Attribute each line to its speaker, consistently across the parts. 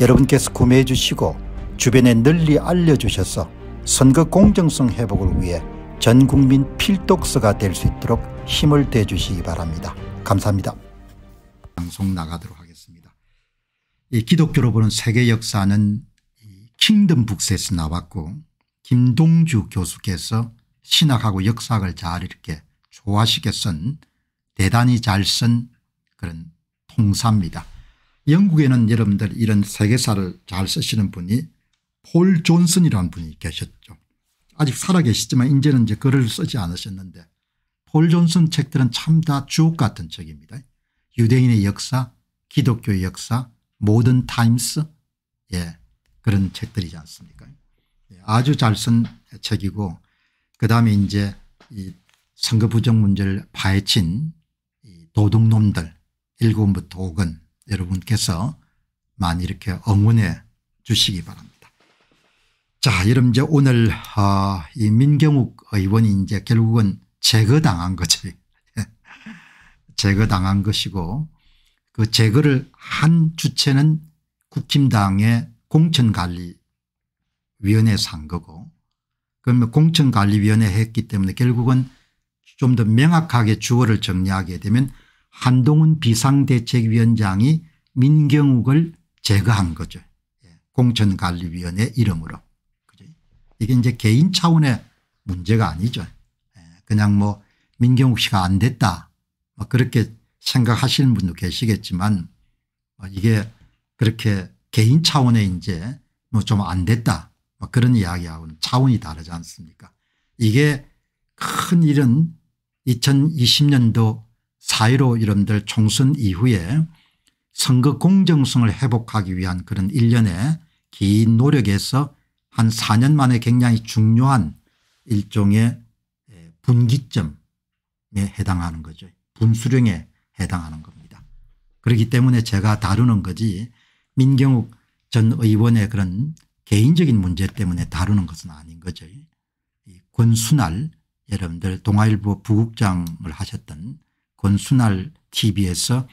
Speaker 1: 여러분께서 구매해 주시고 주변에 널리 알려주셔서 선거 공정성 회복을 위해 전국민 필독서가 될 수 있도록 힘을 대주시기 바랍니다. 감사합니다. 방송 나가도록 하겠습니다. 이 기독교로 보는 세계 역사는 킹덤 북스에서 나왔고 김동주 교수께서 신학하고 역사학을 잘 이렇게 조화시켜 쓴 대단히 잘 쓴 그런 통사입니다. 영국에는 여러분들 이런 세계사를 잘 쓰시는 분이 폴 존슨이라는 분이 계셨죠. 아직 살아계시지만 이제는 이제 글을 쓰지 않으셨는데 폴 존슨 책들은 참 다 주옥 같은 책입니다. 유대인의 역사, 기독교의 역사, 모든 타임스 예 그런 책들이지 않습니까 예, 아주 잘 쓴 책이고 그다음에 이제 이 선거 부정 문제를 파헤친 도둑놈들 1권부터 5권 여러분께서 많이 이렇게 응원해 주시기 바랍니다. 자, 여러분 이제 오늘 어, 이 민경욱 의원이 이제 결국은 제거당한 거죠. 제거당한 것이고 그 제거를 한 주체는 국힘당의 공천관리위원회에서 한 거고 그러면 공천관리위원회 했기 때문에 결국은 좀 더 명확하게 주어를 정리하게 되면 한동훈 비상대책위원장이 민경욱을 제거한 거죠. 예, 공천관리위원회 이름으로. 이게 이제 개인 차원의 문제가 아니죠. 예, 그냥 뭐 민경욱 씨가 안 됐다 뭐 그렇게 생각하시는 분도 계시겠지만 뭐 이게 그렇게 개인 차원의 이제 뭐 좀 안 됐다 뭐 그런 이야기하고는 차원이 다르지 않습니까 이게 큰 일은 2020년도 사이로 이름들 총선 이후에 선거 공정성을 회복하기 위한 그런 일련의 긴 노력에서 한 4년 만에 굉장히 중요한 일종의 분기점에 해당하는 거죠. 분수령에 해당하는 겁니다. 그렇기 때문에 제가 다루는 거지 민경욱 전 의원의 그런 개인적인 문제 때문에 다루는 것은 아닌 거죠. 권순알 여러분들 동아일보 부국장을 하셨던 권순알 tv에서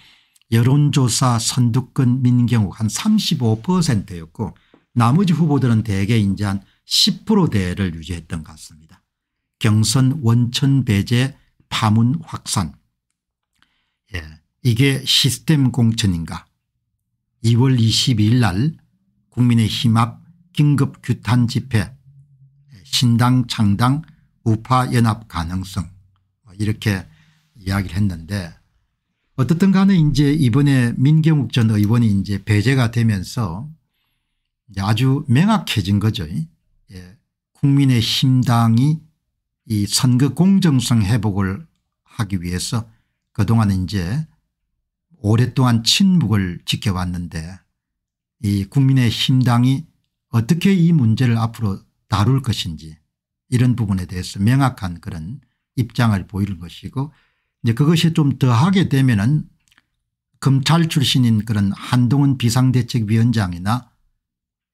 Speaker 1: 여론조사 선두권 민경욱 한 35%였고 나머지 후보들은 대개 인제 한 10%대를 유지했던 것 같습니다. 경선 원천 배제 파문 확산 예. 이게 시스템 공천인가 2월 22일 날 국민의힘 앞 긴급 규탄 집회 신당 창당 우파 연합 가능성 뭐 이렇게 이야기를 했는데 어떻든 간에 이제 이번에 민경욱 전 의원이 이제 배제가 되면서 이제 아주 명확해진 거죠. 예. 국민의 힘당이 이 선거 공정성 회복을 하기 위해서 그동안 이제 오랫동안 침묵을 지켜왔는데 이 국민의 힘당이 어떻게 이 문제를 앞으로 다룰 것인지 이런 부분에 대해서 명확한 그런 입장을 보이는 것이고 이제 그것이 좀 더하게 되면은 검찰 출신인 그런 한동훈 비상대책위원장이나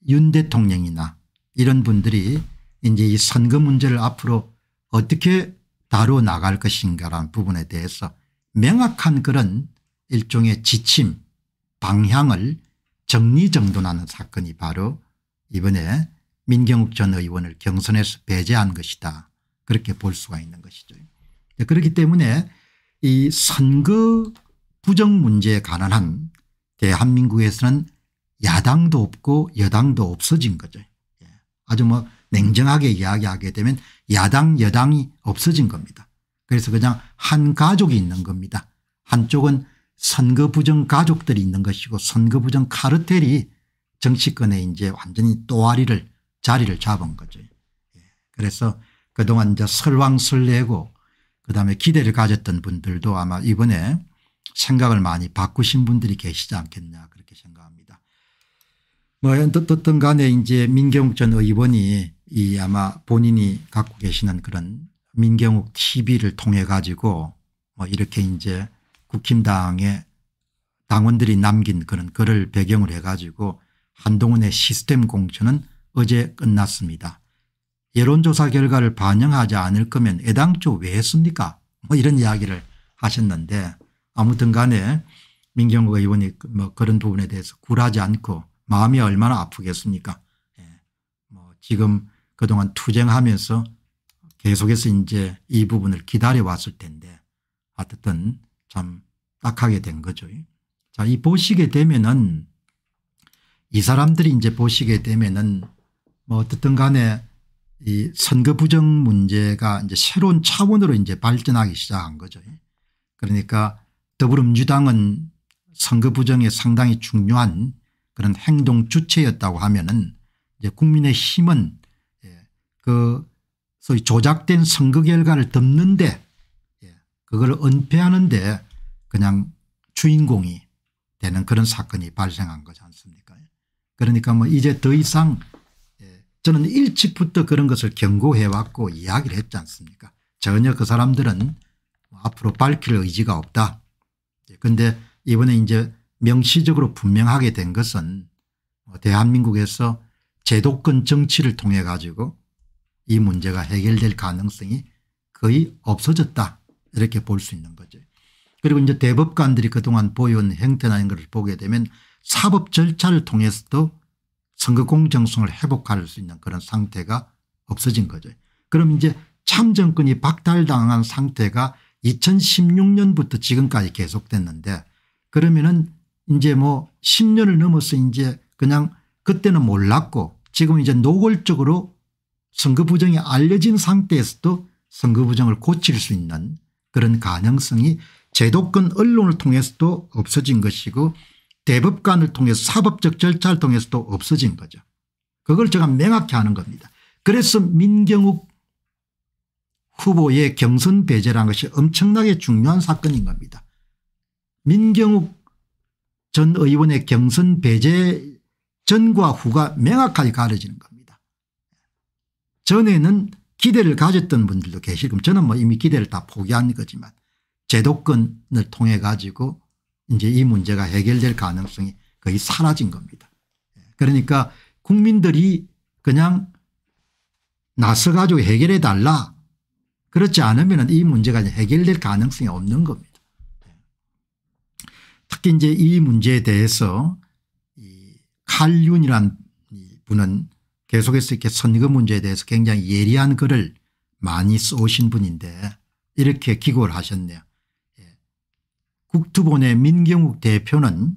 Speaker 1: 윤 대통령이나 이런 분들이 이제 이 선거 문제를 앞으로 어떻게 다뤄 나갈 것인가라는 부분에 대해서 명확한 그런 일종의 지침 방향을 정리정돈하는 사건이 바로 이번에 민경욱 전 의원을 경선에서 배제한 것이다 그렇게 볼 수가 있는 것이죠. 그렇기 때문에 이 선거 부정 문제에 관한 한 대한민국에서는 야당도 없고 여당도 없어진 거죠. 예. 아주 뭐 냉정하게 이야기하게 되면 야당 여당이 없어진 겁니다. 그래서 그냥 한 가족이 있는 겁니다. 한쪽은 선거 부정 가족들이 있는 것이고 선거 부정 카르텔이 정치권에 이제 완전히 또아리를 자리를 잡은 거죠. 예. 그래서 그동안 이제 설왕설래고 그다음에 기대를 가졌던 분들도 아마 이번에 생각을 많이 바꾸신 분들이 계시지 않겠냐 그렇게 생각합니다. 뭐 어떻든 간에 이제 민경욱 전 의원이 이 아마 본인이 갖고 계시는 그런 민경욱 TV를 통해 가지고 뭐 이렇게 이제 국힘당의 당원들이 남긴 그런 글을 배경으로 해 가지고 한동훈의 시스템 공천은 어제 끝났습니다. 여론조사 결과를 반영하지 않을 거면 애당초 왜 했습니까 뭐 이런 이야기를 하셨는데 아무튼 간에 민경욱 의원이 그 뭐 그런 부분에 대해서 굴하지 않고 마음이 얼마나 아프겠습니까 예. 뭐 지금 그동안 투쟁하면서 계속해서 이제 이 부분을 기다려왔을 텐데 어쨌든 참 딱하게 된 거죠. 자, 이 보시게 되면은 이 사람들이 이제 보시게 되면은 뭐 어떻든 간에 이 선거 부정 문제가 이제 새로운 차원으로 이제 발전하기 시작한 거죠. 그러니까 더불어민주당은 선거 부정에 상당히 중요한 그런 행동 주체였다고 하면은 이제 국민의 힘은 예, 그 소위 조작된 선거 결과를 덮는데 예, 그걸 은폐하는데 그냥 주인공이 되는 그런 사건이 발생한 거지 않습니까 그러니까 뭐 이제 더 이상 저는 일찍부터 그런 것을 경고해왔고 이야기를 했지 않습니까 전혀 그 사람들은 뭐 앞으로 밝힐 의지가 없다. 그런데 예, 이번에 이제 명시적으로 분명하게 된 것은 뭐 대한민국에서 제도권 정치를 통해 가지고 이 문제가 해결될 가능성이 거의 없어졌다 이렇게 볼 수 있는 거죠. 그리고 이제 대법관들이 그동안 보여온 행태나 이런 것을 보게 되면 사법 절차를 통해서도 선거 공정성을 회복할 수 있는 그런 상태가 없어진 거죠. 그럼 이제 참정권이 박탈당한 상태가 2016년부터 지금까지 계속됐는데 그러면은 이제 뭐 10년을 넘어서 이제 그냥 그때는 몰랐고 지금 이제 노골적으로 선거 부정이 알려진 상태에서도 선거 부정을 고칠 수 있는 그런 가능성이 제도권 언론을 통해서도 없어진 것이고 대법관을 통해서 사법적 절차를 통해서도 없어진 거죠. 그걸 제가 명확히 하는 겁니다. 그래서 민경욱 후보의 경선 배제라는 것이 엄청나게 중요한 사건인 겁니다. 민경욱 전 의원의 경선 배제 전과 후가 명확하게 가려지는 겁니다. 전에는 기대를 가졌던 분들도 계시고 저는 뭐 이미 기대를 다 포기한 거지만 제도권을 통해 가지고 이제 이 문제가 해결될 가능성이 거의 사라진 겁니다. 예, 그러니까 국민들이 그냥 나서가지고 해결해 달라 그렇지 않으면 이 문제가 해결될 가능성이 없는 겁니다. 예. 특히 이제 이 문제에 대해서 이 칼륜이란 분은 계속해서 이렇게 선거 문제에 대해서 굉장히 예리한 글을 많이 써오신 분인데 이렇게 기고를 하셨네요. 국투본의 민경욱 대표는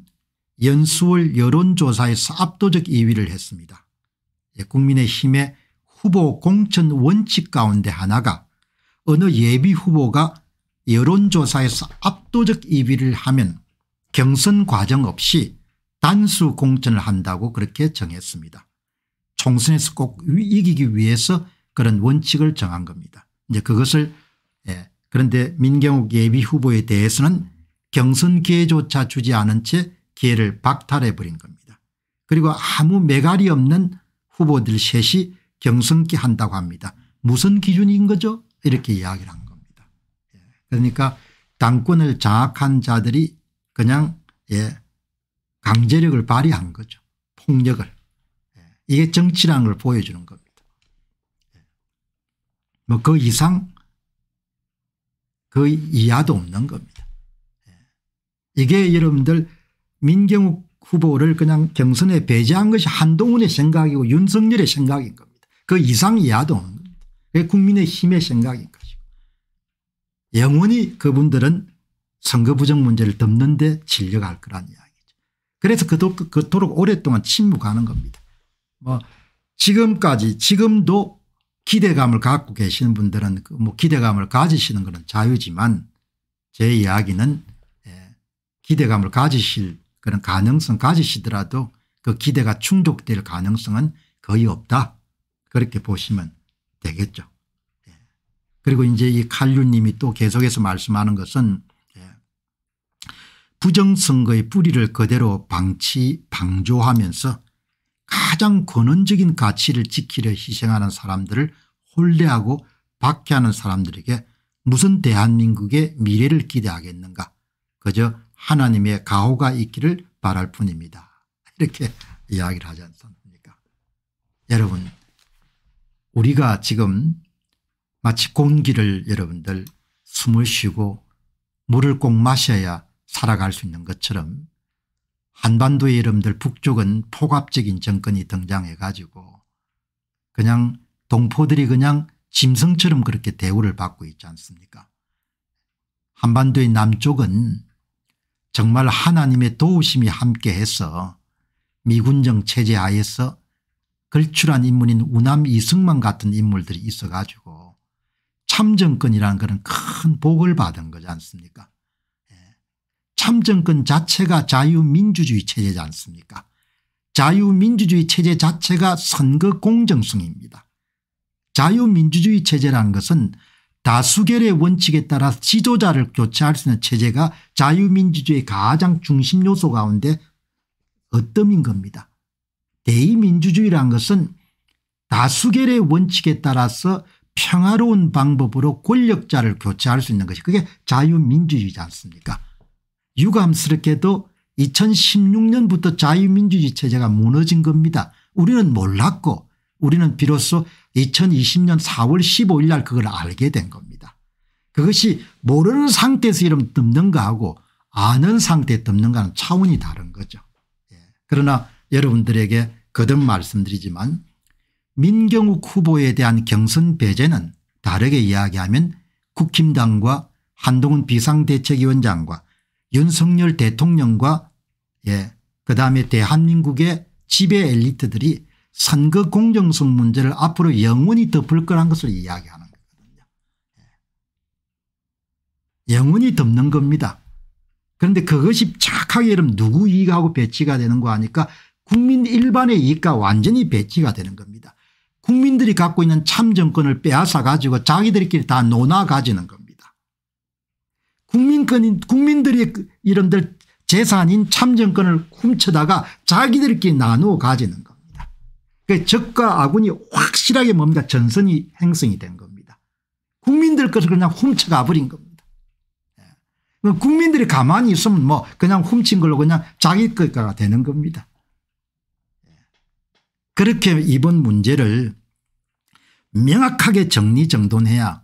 Speaker 1: 연수월 여론조사에서 압도적 2위를 했습니다. 예, 국민의힘의 후보 공천 원칙 가운데 하나가 어느 예비 후보가 여론조사에서 압도적 2위를 하면 경선 과정 없이 단수 공천을 한다고 그렇게 정했습니다. 총선에서 꼭 이기기 위해서 그런 원칙을 정한 겁니다. 이제 그것을 예. 그런데 민경욱 예비 후보에 대해서는 경선 기회조차 주지 않은 채 기회를 박탈해버린 겁니다. 그리고 아무 매갈이 없는 후보들 셋이 경선기 한다고 합니다. 무슨 기준인 거죠? 이렇게 이야기를 한 겁니다. 예. 그러니까 당권을 장악한 자들이 그냥 예 강제력을 발휘한 거죠. 폭력을. 예. 이게 정치란 걸 보여주는 겁니다. 예. 뭐그 이상 그 이하도 없는 겁니다. 이게 여러분들 민경욱 후보를 그냥 경선에 배제한 것이 한동훈의 생각이고 윤석열의 생각인 겁니다. 그 이상 이하도 없는 겁니다. 그게 국민의힘의 생각인 것이고 영원히 그분들은 선거 부정 문제를 덮는 데 진력할 거란 이야기죠. 그래서 그토록, 그토록 오랫동안 침묵하는 겁니다. 뭐 지금까지 지금도 기대감을 갖고 계시는 분들은 그 뭐 기대감을 가지시는 것은 자유지만 제 이야기는 기대감을 가지실 그런 가능성 가지시더라도 그 기대가 충족될 가능성은 거의 없다. 그렇게 보시면 되겠죠. 예. 그리고 이제 이 칼류님이 또 계속해서 말씀하는 것은 예. 부정선거의 뿌리를 그대로 방치 방조하면서 가장 권원적인 가치를 지키려 희생하는 사람들을 홀대하고 박해하는 사람들에게 무슨 대한민국의 미래를 기대하겠는가 그저 하나님의 가호가 있기를 바랄 뿐입니다. 이렇게 이야기를 하지 않습니까 여러분 우리가 지금 마치 공기를 여러분들 숨을 쉬고 물을 꼭 마셔야 살아갈 수 있는 것처럼 한반도의 여러분들 북쪽은 포갑적인 정권이 등장해 가지고 그냥 동포들이 그냥 짐승처럼 그렇게 대우를 받고 있지 않습니까 한반도의 남쪽은 정말 하나님의 도우심이 함께해서 미군정 체제 하에서 걸출한 인물인 우남 이승만 같은 인물들이 있어 가지고 참정권이라는 것은 큰 복을 받은 거지 않습니까 예. 참정권 자체가 자유민주주의 체제지 않습니까 자유민주주의 체제 자체가 선거 공정성입니다. 자유민주주의 체제라는 것은 다수결의 원칙에 따라 지도자를 교체할 수 있는 체제가 자유민주주의의 가장 중심 요소 가운데 어떤인 겁니다. 대의민주주의란 것은 다수결의 원칙에 따라서 평화로운 방법으로 권력자를 교체할 수 있는 것이 그게 자유민주주의지 않습니까 유감스럽게도 2016년부터 자유민주주의 체제가 무너진 겁니다. 우리는 몰랐고 우리는 비로소 2020년 4월 15일 날 그걸 알게 된 겁니다. 그것이 모르는 상태에서 이름 덮는 거하고 아는 상태에 덮는 거는 차원이 다른 거죠. 예. 그러나 여러분들에게 거듭 말씀드리지만 민경욱 후보에 대한 경선 배제는 다르게 이야기하면 국힘당과 한동훈 비상대책위원장과 윤석열 대통령과 예, 그다음에 대한민국의 지배 엘리트들이 선거 공정성 문제를 앞으로 영원히 덮을 거란 것을 이야기하는 거거든요. 예. 영원히 덮는 겁니다. 그런데 그것이 착하게 여러분 누구 이익하고 배치가 되는 거 아니까 국민 일반의 이익과 완전히 배치가 되는 겁니다. 국민들이 갖고 있는 참정권을 빼앗아 가지고 자기들끼리 다 논아 가지는 겁니다. 국민권인 국민들이 이런들 재산인 참정권을 훔쳐다가 자기들끼리 나누어 가지는 겁니다. 그러니까 적과 아군이 확실하게 뭡니까 전선이 행성이 된 겁니다. 국민들 것을 그냥 훔쳐가 버린 겁니다. 예. 국민들이 가만히 있으면 뭐 그냥 훔친 걸로 그냥 자기 것가 되는 겁니다. 예. 그렇게 이번 문제를 명확하게 정리정돈해야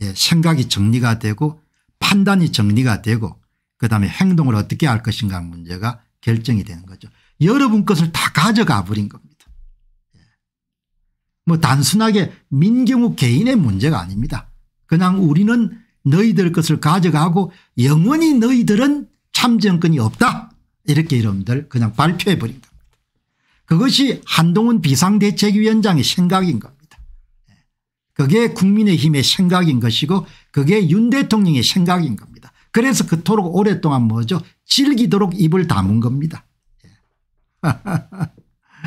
Speaker 1: 예, 생각이 정리가 되고 판단이 정리가 되고 그다음에 행동을 어떻게 할 것인가 문제가 결정이 되는 거죠. 여러분 것을 다 가져가 버린 겁니다. 뭐 단순하게 민경욱 개인의 문제가 아닙니다. 그냥 우리는 너희들 것을 가져가고 영원히 너희들은 참정권이 없다. 이렇게 여러분들 그냥 발표해 버린 겁니다. 그것이 한동훈 비상대책위원장의 생각인 겁니다. 그게 국민의힘의 생각인 것이고 그게 윤 대통령의 생각인 겁니다. 그래서 그토록 오랫동안 뭐죠 질기도록 입을 다문 겁니다.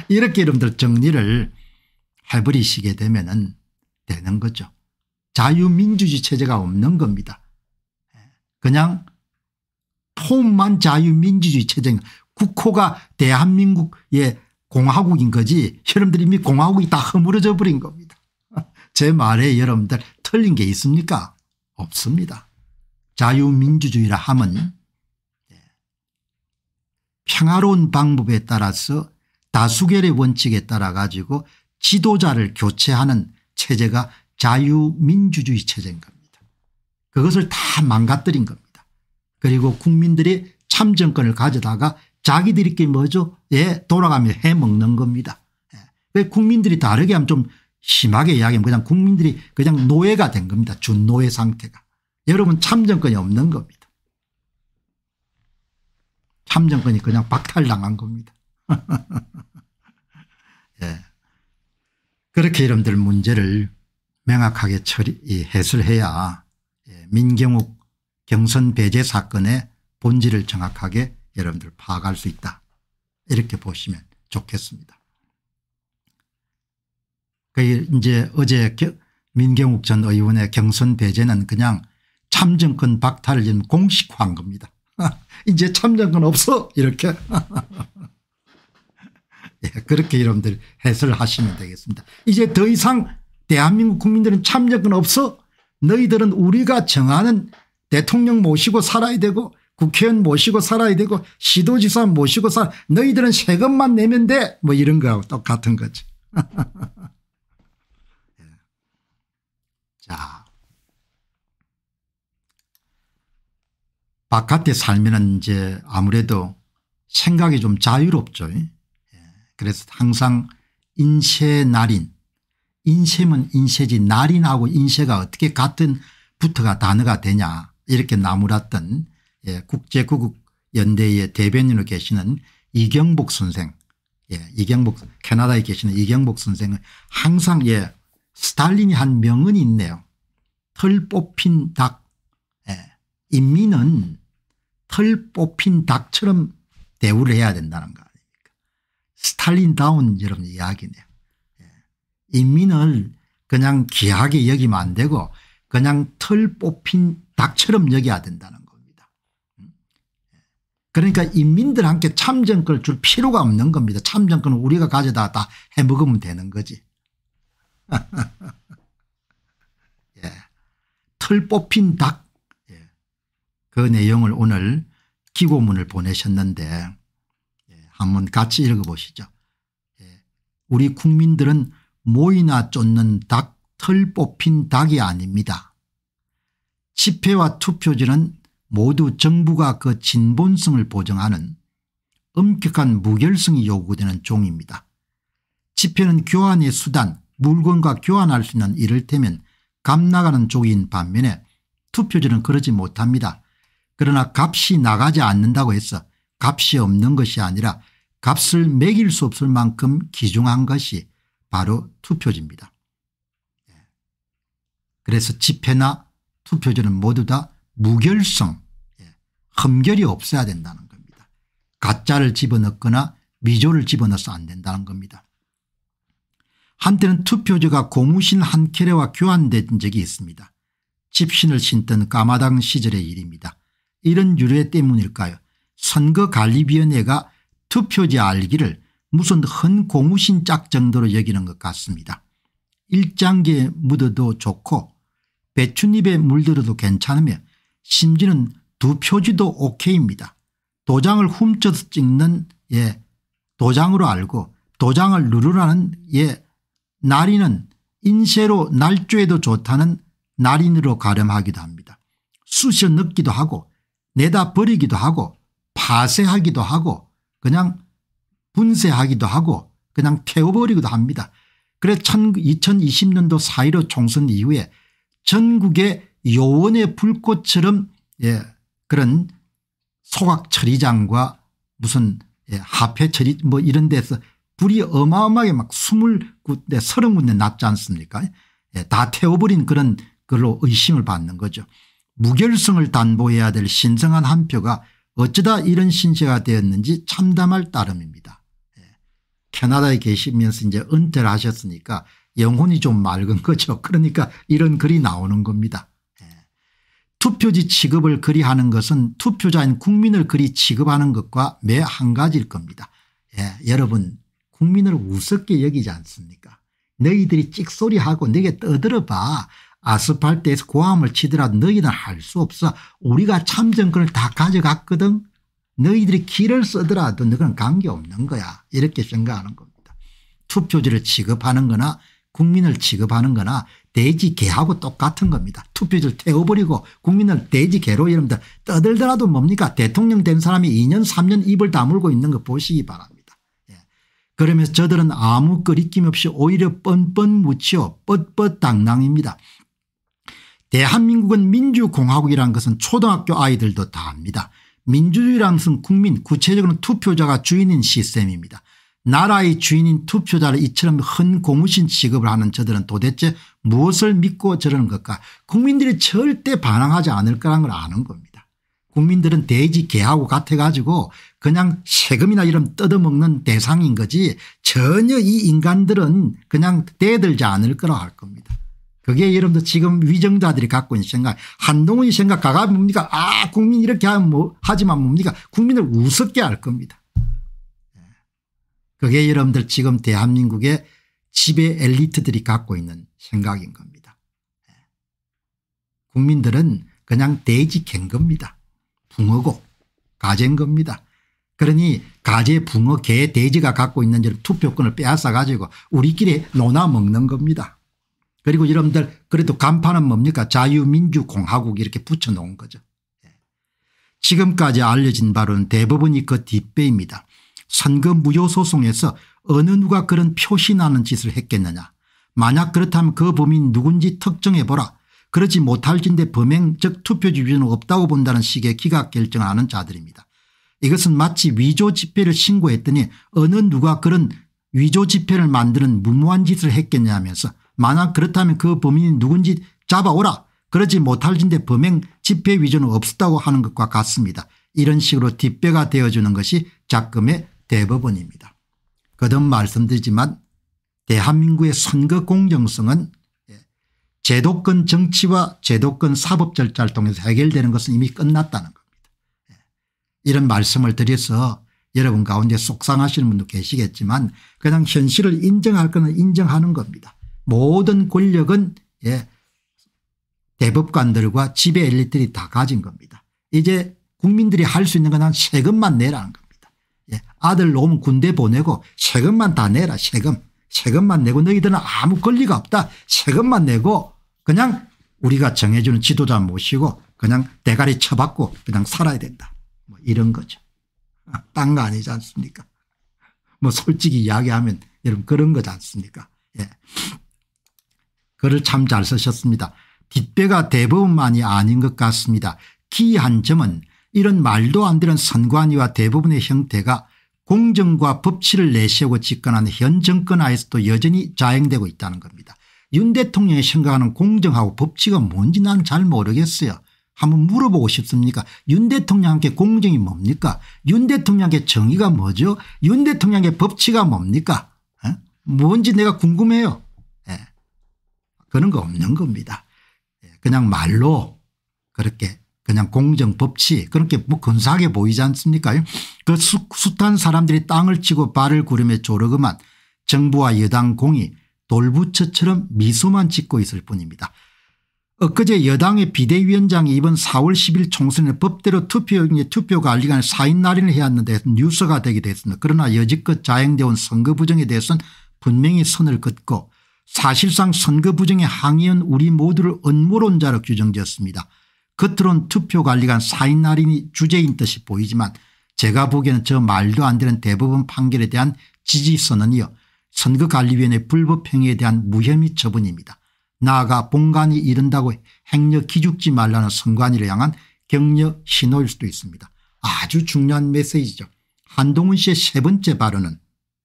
Speaker 1: 이렇게 여러분들 정리를 해버리시게 되면 되는 거죠. 자유민주주의 체제가 없는 겁니다. 그냥 폼만 자유민주주의 체제인 국호가 대한민국의 공화국인 거지 여러분들 이미 공화국이 다 허물어져 버린 겁니다. 제 말에 여러분들 틀린 게 있습니까? 없습니다. 자유민주주의라 함은 평화로운 방법에 따라서 다수결의 원칙에 따라 가지고 지도자를 교체하는 체제가 자유민주주의 체제인 겁니다. 그것을 다 망가뜨린 겁니다. 그리고 국민들이 참정권을 가져다가 자기들끼리 뭐죠? 예, 돌아가며 해먹는 겁니다. 예. 왜 국민들이 다르게 하면 좀 심하게 이야기하면 그냥 국민들이 그냥 노예가 된 겁니다. 준노예 상태가. 여러분 참정권이 없는 겁니다. 참정권이 그냥 박탈당한 겁니다. 그렇게 이름들 문제를 명확하게 처리 예, 해설해야 예, 민경욱 경선 배제 사건의 본질을 정확하게 여러분들 파악할 수 있다. 이렇게 보시면 좋겠습니다. 그 이제 어제 민경욱 전 의원의 경선 배제는 그냥 참정권 박탈을 공식화한 겁니다. 이제 참정권 없어 이렇게 예, 그렇게 여러분들 해설을 하시면 되겠습니다. 이제 더 이상 대한민국 국민들은 참여권 없어 너희들은 우리가 정하는 대통령 모시고 살아야 되고 국회의원 모시고 살아야 되고 시도지사 모시고 살 너희들은 세금만 내면 돼뭐 이런 거하고 똑같은 거죠. 예. 자 바깥에 살면 이제 아무래도 생각이 좀 자유롭죠. 그래서 항상 인쇄 날인 인쇄은 인쇄지 날인하고 인쇄가 어떻게 같은 부터가 단어가 되냐 이렇게 나무랐던 예, 국제구국연대의 대변인으로 계시는 이경복 선생 예, 이경복 캐나다에 계시는 이경복 선생은 항상 예, 스탈린이 한명은 있네요. 털 뽑힌 닭 예, 인민은 털 뽑힌 닭처럼 대우를 해야 된다는 거. 스탈린다운 이런 이야기네요. 인민을 예. 그냥 귀하게 여기면 안 되고 그냥 털 뽑힌 닭처럼 여겨야 된다는 겁니다. 음. 예. 그러니까 인민들한테 참정권을 줄 필요가 없는 겁니다. 참정권은 우리가 가져다 다 해먹으면 되는 거지. 예. 털 뽑힌 닭. 예. 그 내용을 오늘 기고문을 보내셨는데 한번 같이 읽어보시죠. 예. 우리 국민들은 모이나 쫓는 닭, 털 뽑힌 닭이 아닙니다. 집회와 투표지는 모두 정부가 그 진본성을 보정하는 엄격한 무결성이 요구되는 종입니다. 집회는 교환의 수단 물건과 교환할 수 있는 이를테면 값나가는 쪽인 반면에 투표지는 그러지 못합니다. 그러나 값이 나가지 않는다고 해서 값이 없는 것이 아니라 값을 매길 수 없을 만큼 귀중한 것이 바로 투표지입니다. 예. 그래서 집회나 투표지는 모두 다 무결성, 예, 흠결이 없어야 된다는 겁니다. 가짜를 집어넣거나 미조를 집어넣어서 안 된다는 겁니다. 한때는 투표지가 고무신 한 캐레와 교환된 적이 있습니다. 집신을 신던 까마당 시절의 일입니다. 이런 유례 때문일까요? 선거관리위원회가 투표지 알기를 무슨 헌 고무신 짝 정도로 여기는 것 같습니다. 일장기에 묻어도 좋고 배춧잎에 물들어도 괜찮으며 심지는 두 표지도 오케이입니다. 도장을 훔쳐서 찍는 예 도장으로 알고 도장을 누르라는 예 날인은 인쇄로 날조에도 좋다는 날인으로 가름하기도 합니다. 쑤셔 넣기도 하고 내다 버리기도 하고 파쇄하기도 하고 그냥 분쇄하기도 하고 그냥 태워버리기도 합니다. 그래 2020년도 4.15 총선 이후에 전국의 요원의 불꽃처럼 예, 그런 소각처리장과 무슨 예, 하폐처리 뭐 이런 데서 불이 어마어마하게 막 20군데 30군데 났지 않습니까 예, 다 태워버린 그런 걸로 의심을 받는 거죠. 무결성을 담보해야 될 신성한 한 표가 어쩌다 이런 신세가 되었는지 참담할 따름입니다. 예. 캐나다에 계시면서 이제 은퇴를 하셨으니까 영혼이 좀 맑은 거죠. 그러니까 이런 글이 나오는 겁니다. 예. 투표지 취급을 그리하는 것은 투표자인 국민을 그리 취급하는 것과 매 한 가지일 겁니다. 예. 여러분 국민을 우습게 여기지 않습니까 너희들이 찍소리하고 내게 떠들어봐 아스팔트에서 고함을 치더라도 너희는 할 수 없어. 우리가 참정권을 다 가져갔거든. 너희들이 길을 쓰더라도 너희는 관계없는 거야. 이렇게 생각하는 겁니다. 투표지를 취급하는 거나 국민을 취급하는 거나 돼지 개하고 똑같은 겁니다. 투표지를 태워버리고 국민을 돼지 개로 여러분들 떠들더라도 뭡니까 대통령 된 사람이 2년 3년 입을 다물고 있는 거 보시기 바랍니다. 예. 그러면서 저들은 아무 거리낌 없이 오히려 뻔뻔 무치어 뻣뻣당당입니다. 대한민국은 민주공화국이라는 것은 초등학교 아이들도 다 압니다. 민주주의라는 것은 국민 구체적으로 투표자가 주인인 시스템입니다. 나라의 주인인 투표자를 이처럼 흔 고무신 취급을 하는 저들은 도대체 무엇을 믿고 저러는 걸까 국민들이 절대 반항하지 않을 거라는 걸 아는 겁니다. 국민들은 돼지 개하고 같아가지고 그냥 세금이나 이런 뜯어먹는 대상인 거지 전혀 이 인간들은 그냥 대들지 않을 거라 할 겁니다. 그게 여러분들 지금 위정자들이 갖고 있는 생각 한동훈이 생각가가 뭡니까 아 국민 이렇게 하면 뭐 하지만 뭡니까 국민을 우습게 할 겁니다. 그게 여러분들 지금 대한민국의 지배 엘리트들이 갖고 있는 생각인 겁니다. 국민들은 그냥 돼지 캔 겁니다. 붕어고 가재인 겁니다. 그러니 가재 붕어 개 돼지가 갖고 있는 투표권을 빼앗아 가지고 우리끼리 논아 먹는 겁니다. 그리고 여러분들 그래도 간판은 뭡니까 자유민주공화국 이렇게 붙여놓은 거죠. 예. 지금까지 알려진 바로는 대법원이 그 뒷배입니다. 선거 무효 소송에서 어느 누가 그런 표시나는 짓을 했겠느냐. 만약 그렇다면 그 범인 누군지 특정해보라. 그러지 못할진데 범행 즉 투표지 위는 없다고 본다는 식의 기각 결정하는 자들입니다. 이것은 마치 위조 지폐를 신고했더니 어느 누가 그런 위조 지폐를 만드는 무모한 짓을 했겠냐면서 만약 그렇다면 그 범인이 누군지 잡아오라 그러지 못할진대 범행 집회 위조는 없었다고 하는 것과 같습니다. 이런 식으로 뒷배가 되어주는 것이 작금의 대법원입니다. 거듭 말씀드리지만 대한민국의 선거 공정성은 예, 제도권 정치와 제도권 사법 절차를 통해서 해결되는 것은 이미 끝났다는 겁니다. 예, 이런 말씀을 드려서 여러분 가운데 속상하시는 분도 계시겠지만 그냥 현실을 인정할 것은 인정하는 겁니다. 모든 권력은 예, 대법관들과 지배 엘리트들이 다 가진 겁니다. 이제 국민들이 할 수 있는 건 한 세금만 내라는 겁니다. 예, 아들 놓 군대 보내고 세금만 다 내라 세금. 세금만 내고 너희들은 아무 권리가 없다. 세금만 내고 그냥 우리가 정해주는 지도자 모시고 그냥 대가리 쳐받고 그냥 살아야 된다. 뭐 이런 거죠. 아, 딴거 아니지 않습니까 뭐 솔직히 이야기하면 여러분 그런 거지 않습니까 예. 글을 참잘 쓰셨습니다. 뒷배가 대부분만이 아닌 것 같습니다. 기이한 점은 이런 말도 안 되는 선관위와 대부분의 형태가 공정과 법치를 내세우고 집권하는현 정권 하에서도 여전히 자행되고 있다는 겁니다. 윤 대통령이 생각하는 공정하고 법치가 뭔지 나는 잘 모르겠어요. 한번 물어보고 싶습니까 윤대통령한테 공정이 뭡니까 윤 대통령께 정의가 뭐죠 윤 대통령께 법치가 뭡니까 에? 뭔지 내가 궁금해요. 그런 거 없는 겁니다. 예, 그냥 말로 그렇게 그냥 공정 법치 그렇게 뭐 근사하게 보이지 않습니까 그 숱한 사람들이 땅을 치고 발을 구름에 조르그만 정부와 여당 공이 돌부처처럼 미소만 짓고 있을 뿐입니다. 엊그제 여당의 비대위원장이 이번 4월 10일 총선에 법대로 투표, 투표관리관 사인 날인을 해왔는데 뉴스가 되게됐습니다 그러나 여지껏 자행되어 온 선거 부정에 대해서는 분명히 선을 긋고 사실상 선거 부정의 항의원 우리 모두를 음모론자로 규정지었습니다. 겉으론 투표관리관 사인 날인이 주제인 듯이 보이지만 제가 보기에는 저 말도 안 되는 대법원 판결에 대한 지지선언이요 선거관리위원회 불법행위에 대한 무혐의 처분입니다. 나아가 본관이 이른다고 행려 기죽지 말라는 선관위를 향한 격려 신호일 수도 있습니다. 아주 중요한 메시지죠. 한동훈 씨의 세 번째 발언은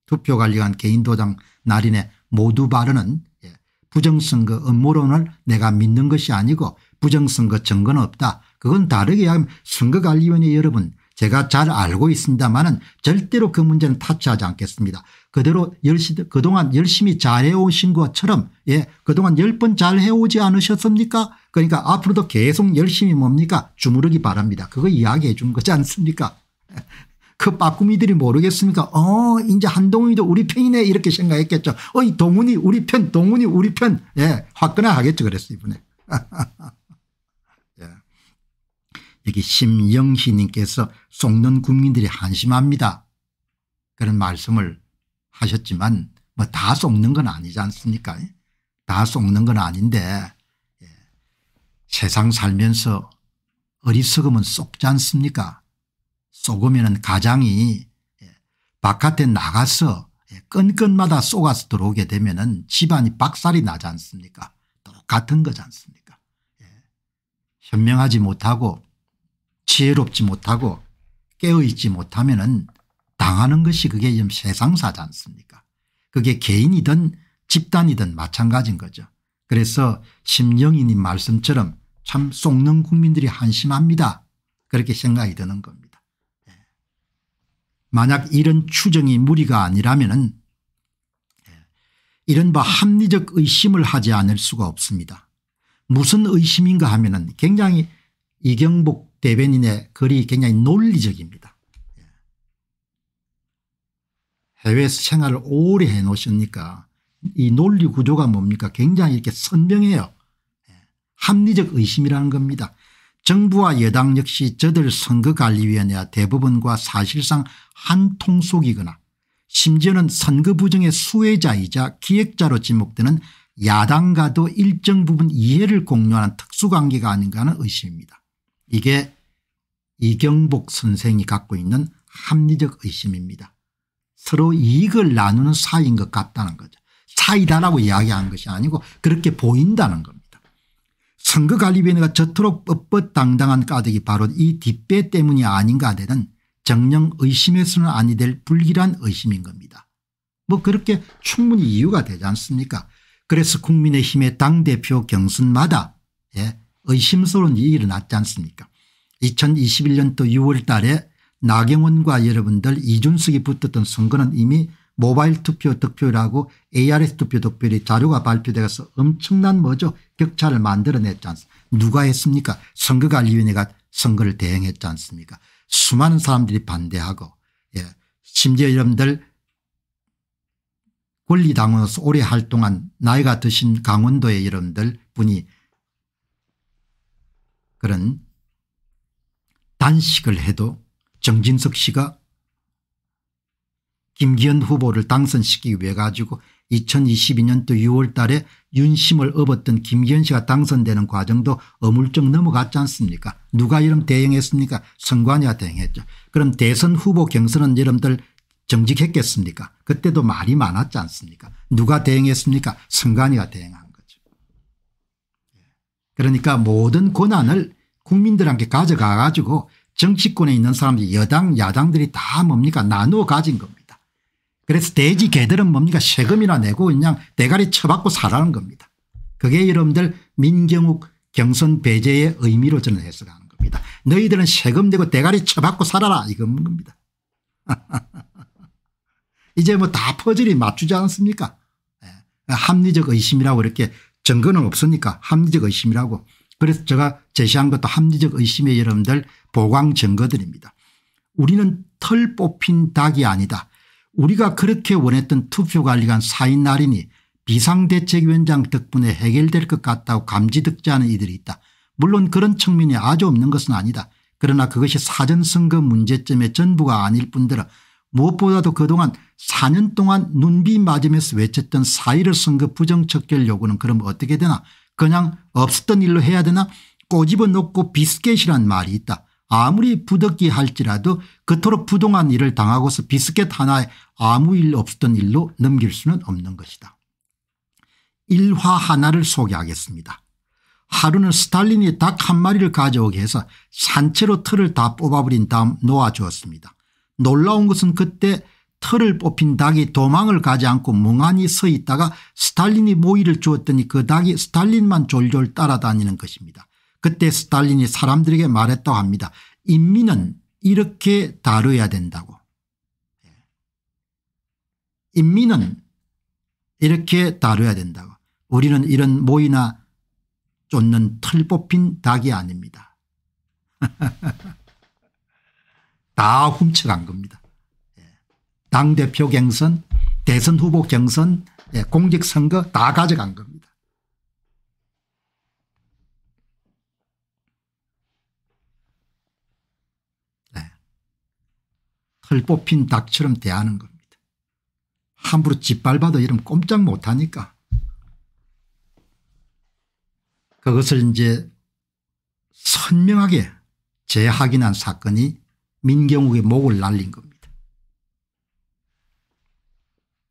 Speaker 1: 투표관리관 개인도장 날인에 모두 바르는 예, 부정선거 음모론을 내가 믿는 것이 아니고 부정선거 증거는 없다. 그건 다르게 하면 선거관리위원회 여러분 제가 잘 알고 있습니다만은 절대로 그 문제는 타치하지 않겠습니다. 그대로 열시, 그동안 열심히 잘해오신 것처럼 예 그동안 열 번 잘해오지 않으셨습니까 그러니까 앞으로도 계속 열심히 뭡니까 주무르기 바랍니다. 그거 이야기해 준 거지 않습니까 그 빠꾸미들이 모르겠습니까 어 이제 한동훈이도 우리 편이네 이렇게 생각했겠죠 어이 동훈이 우리 편 동훈이 우리 편예 화끈하 하겠죠 그랬어 이번에 예. 여기 심영희 님께서 속는 국민들이 한심합니다 그런 말씀을 하셨지만 뭐 다 속는 건 아니지 않습니까 예? 다 속는 건 아닌데 예. 세상 살면서 어리석음은 속지 않습니까 쏘으면 가장이 예, 바깥에 나가서 예, 끈끈마다 쏘가서 들어오게 되면 집안이 박살이 나지 않습니까 똑같은 거지 않습니까 예. 현명하지 못하고 지혜롭지 못하고 깨어있지 못하면 당하는 것이 그게 지 세상사지 않습니까 그게 개인이든 집단이든 마찬가지인 거죠 그래서 심령이님 말씀처럼 참 속는 국민들이 한심합니다 그렇게 생각이 드는 겁니다 만약 이런 추정이 무리가 아니라면 이른바 합리적 의심을 하지 않을 수가 없습니다. 무슨 의심인가 하면 은 굉장히 이경복 대변인의 글이 굉장히 논리적입니다. 해외에서 생활을 오래 해놓으시니까 이 논리 구조가 뭡니까 굉장히 이렇게 선명해요. 합리적 의심이라는 겁니다. 정부와 여당 역시 저들 선거관리위원회와 대법원과 사실상 한 통속이거나 심지어는 선거부정의 수혜자이자 기획자로 지목되는 야당과도 일정 부분 이해를 공유하는 특수관계가 아닌가 하는 의심입니다. 이게 이경복 선생이 갖고 있는 합리적 의심입니다. 서로 이익을 나누는 사이인 것 같다는 거죠. 사이다라고 이야기한 것이 아니고 그렇게 보인다는 겁니다. 선거관리위원회가 저토록 뻣뻣당당한 까닭이 바로 이 뒷배 때문이 아닌가 되는 정령 의심에서는 아니 될 불길한 의심인 겁니다. 뭐 그렇게 충분히 이유가 되지 않습니까 그래서 국민의힘의 당대표 경선마다 예, 의심스러운 일이 일어났지 않습니까 2021년도 6월 달에 나경원과 여러분들 이준석이 붙었던 선거는 이미 모바일 투표 득표율하고 ARS 투표 득표율이 자료가 발표돼서 엄청난 뭐죠 격차를 만들어냈지 않습니까 누가 했습니까 선거관리위원회가 선거를 대행했지 않습니까 수많은 사람들이 반대하고 예. 심지어 여러분들 권리당원으로서 오래 활동한 나이가 드신 강원도의 여러분들 분이 그런 단식을 해도 정진석 씨가 김기현 후보를 당선시키기 위해 가지고 2022년도 6월 달에 윤심을 업었던 김기현 씨가 당선되는 과정도 어물쩍 넘어갔지 않습니까 누가 이름 대행했습니까 선관위가 대행했죠. 그럼 대선 후보 경선은 여러분들 정직했겠습니까 그때도 말이 많았지 않습니까 누가 대행했습니까 선관위가 대행한 거죠. 그러니까 모든 권한을 국민들한테 가져가 가지고 정치권에 있는 사람들 이 여당 야당들이 다 뭡니까 나누어 가진 겁니다. 그래서 돼지 개들은 뭡니까 세금이나 내고 그냥 대가리 쳐받고 살라는 겁니다. 그게 여러분들 민경욱 경선 배제의 의미로 저는 해석하는 겁니다. 너희들은 세금 내고 대가리 쳐받고 살아라 이건 겁니다. 이제 뭐 다 퍼즐이 맞추지 않습니까 예. 합리적 의심이라고 이렇게 증거는 없으니까 합리적 의심이라고 그래서 제가 제시한 것도 합리적 의심의 여러분들 보강 증거들입니다. 우리는 털 뽑힌 닭이 아니다. 우리가 그렇게 원했던 투표관리관 사인 날인이 비상대책위원장 덕분에 해결될 것 같다고 감지듣지 않은 이들이 있다. 물론 그런 측면이 아주 없는 것은 아니다. 그러나 그것이 사전선거 문제점의 전부가 아닐 뿐더러 무엇보다도 그동안 4년 동안 눈비 맞으면서 외쳤던 4.1을 선거 부정척결 요구는 그럼 어떻게 되나 그냥 없었던 일로 해야 되나 꼬집어 놓고 비스켓이란 말이 있다. 아무리 부득이 할지라도 그토록 부동한 일을 당하고서 비스켓 하나에 아무 일 없었던 일로 넘길 수는 없는 것이다. 일화 하나를 소개하겠습니다. 하루는 스탈린이 닭 한 마리를 가져오게 해서 산채로 털을 다 뽑아버린 다음 놓아주었습니다. 놀라운 것은 그때 털을 뽑힌 닭이 도망을 가지 않고 멍하니 서 있다가 스탈린이 모이를 주었더니 그 닭이 스탈린만 졸졸 따라다니는 것입니다. 그때 스탈린이 사람들에게 말했다고 합니다. 인민은 이렇게 다뤄야 된다고. 예. 인민은 이렇게 다뤄야 된다고. 우리는 이런 모이나 쫓는 털 뽑힌 닭이 아닙니다. 다 훔쳐간 겁니다. 예. 당대표 경선 대선 후보 경선 예, 공직선거 다 가져간 겁니다. 털 뽑힌 닭처럼 대하는 겁니다. 함부로 짓밟아도 이러면 꼼짝 못하니까. 그것을 이제 선명하게 재확인한 사건이 민경욱의 목을 날린 겁니다.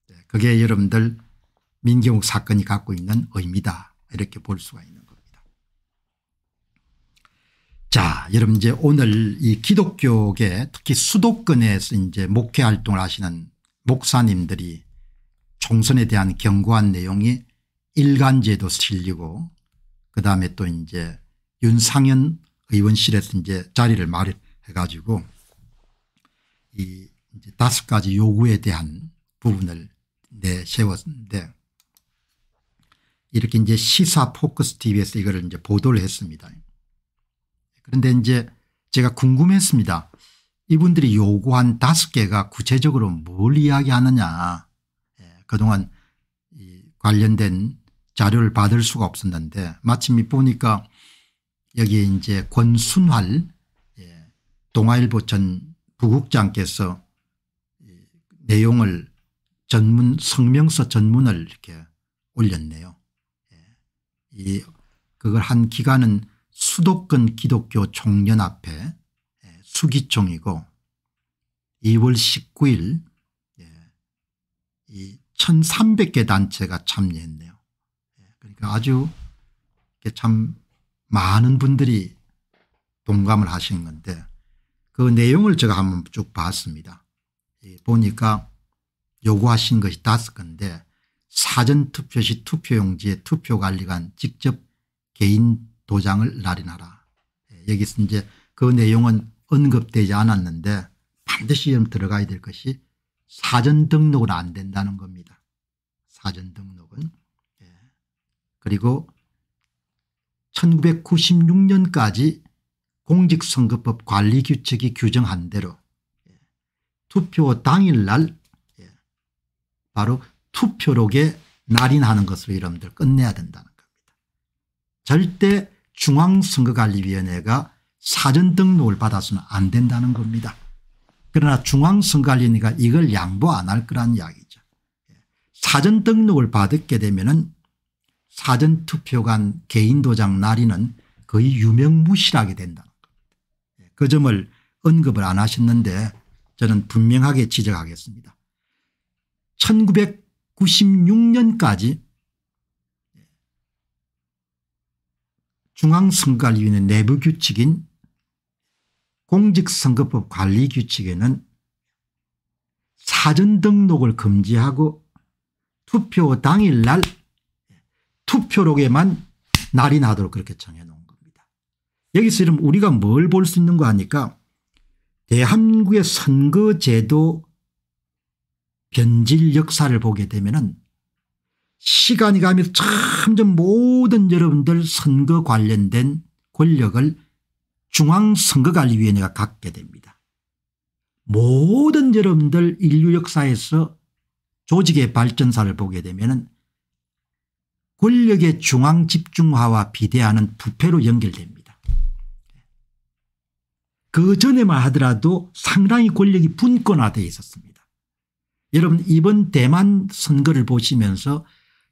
Speaker 1: 네, 그게 여러분들 민경욱 사건이 갖고 있는 의미다 이렇게 볼 수가 있는 자, 여러분 이제 오늘 이 기독교계 특히 수도권에서 이제 목회 활동을 하시는 목사님들이 총선에 대한 경고한 내용이 일간지에도 실리고 그다음에 또 이제 윤상현 의원실에서 이제 자리를 마련해 가지고 이 이제 다섯 가지 요구에 대한 부분을 내세웠는데 이렇게 이제 시사 포커스 TV에서 이거를 이제 보도를 했습니다. 그런데 이제 제가 궁금했습니다. 이분들이 요구한 다섯 개가 구체적으로 뭘 이야기하느냐. 예, 그동안 관련된 자료를 받을 수가 없었는데 마침 보니까 여기에 이제 권순활 예, 동아일보 전 부국장께서 내용을 전문 성명서 전문을 이렇게 올렸네요. 예, 이 그걸 한 기간은 수도권 기독교 총연합회 예, 수기총이고 2월 19일 예, 이 1300개 단체가 참여했네요. 예, 그러니까 아주 참 많은 분들이 동감을 하신 건데 그 내용을 제가 한번 쭉 봤습니다. 보니까 요구하신 것이 다섯 건데 사전투표 시 투표용지에 투표관리관 직접 개인 도장을 날인하라 예, 여기서 이제 그 내용은 언급되지 않았는데 반드시 들어가야 될 것이 사전 등록은 안 된다는 겁니다. 사전 등록은. 예. 그리고 1996년까지 공직선거법 관리규칙이 규정한 대로 예, 투표 당일날 바로 투표록에 날인하는 것으로 여러분들 끝내야 된다는 겁니다. 절대 중앙선거관리위원회가 사전 등록을 받아서는 안 된다는 겁니다. 그러나 중앙선거관리위원회가 이걸 양보 안 할 거란 이야기죠. 사전 등록을 받게 되면은 사전 투표관 개인 도장 날인은 거의 유명무실하게 된다는 겁니다. 그 점을 언급을 안 하셨는데 저는 분명하게 지적하겠습니다. 1996년까지 중앙선거관리위원회 내부 규칙인 공직선거법 관리 규칙에는 사전 등록을 금지하고 투표 당일날 투표록에만 날이 나도록 그렇게 정해놓은 겁니다. 여기서 이러 우리가 뭘 볼 수있는거아니까 대한민국의 선거제도 변질 역사를 보게 되면 은 시간이 가면서 점점 모든 여러분들 선거 관련된 권력을 중앙선거관리위원회가 갖게 됩니다. 모든 여러분들 인류 역사에서 조직의 발전사를 보게 되면 권력의 중앙집중화와 비대하는 부패로 연결됩니다. 그 전에만 하더라도 상당히 권력이 분권화되어 있었습니다. 여러분 이번 대만 선거를 보시면서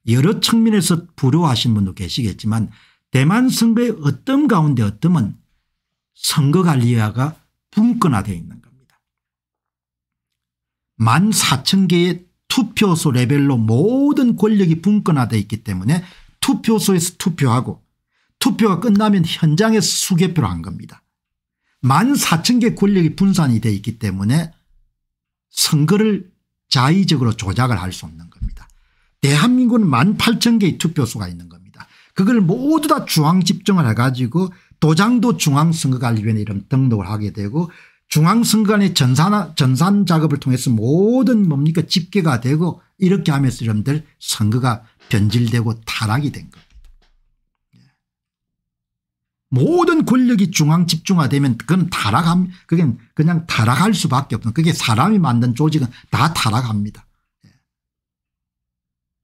Speaker 1: 여러 측면에서 부러워하신 분도 계시겠지만 대만 선거의 어떤 가운데 어떤은 선거관리화가 분권화되어 있는 겁니다. 만 4천 개의 투표소 레벨로 모든 권력이 분권화되어 있기 때문에 투표소에서 투표하고 투표가 끝나면 현장에서 수개표를 한 겁니다. 만 4천 개 권력이 분산이 되어 있기 때문에 선거를 자의적으로 조작을 할 수 없는 겁니다. 대한민국은 18,000개의 투표소가 있는 겁니다. 그걸 모두 다 중앙 집정을 해가지고 도장도 중앙선거관리위원회 이름 등록을 하게 되고 중앙선관의 전산, 전산 작업을 통해서 모든 뭡니까 집계가 되고 이렇게 하면서 여러분들 선거가 변질되고 타락이 된 겁니다. 예. 모든 권력이 중앙 집중화되면 그건 타락함, 그건 그냥 타락할 수밖에 없는 그게 사람이 만든 조직은 다 타락합니다.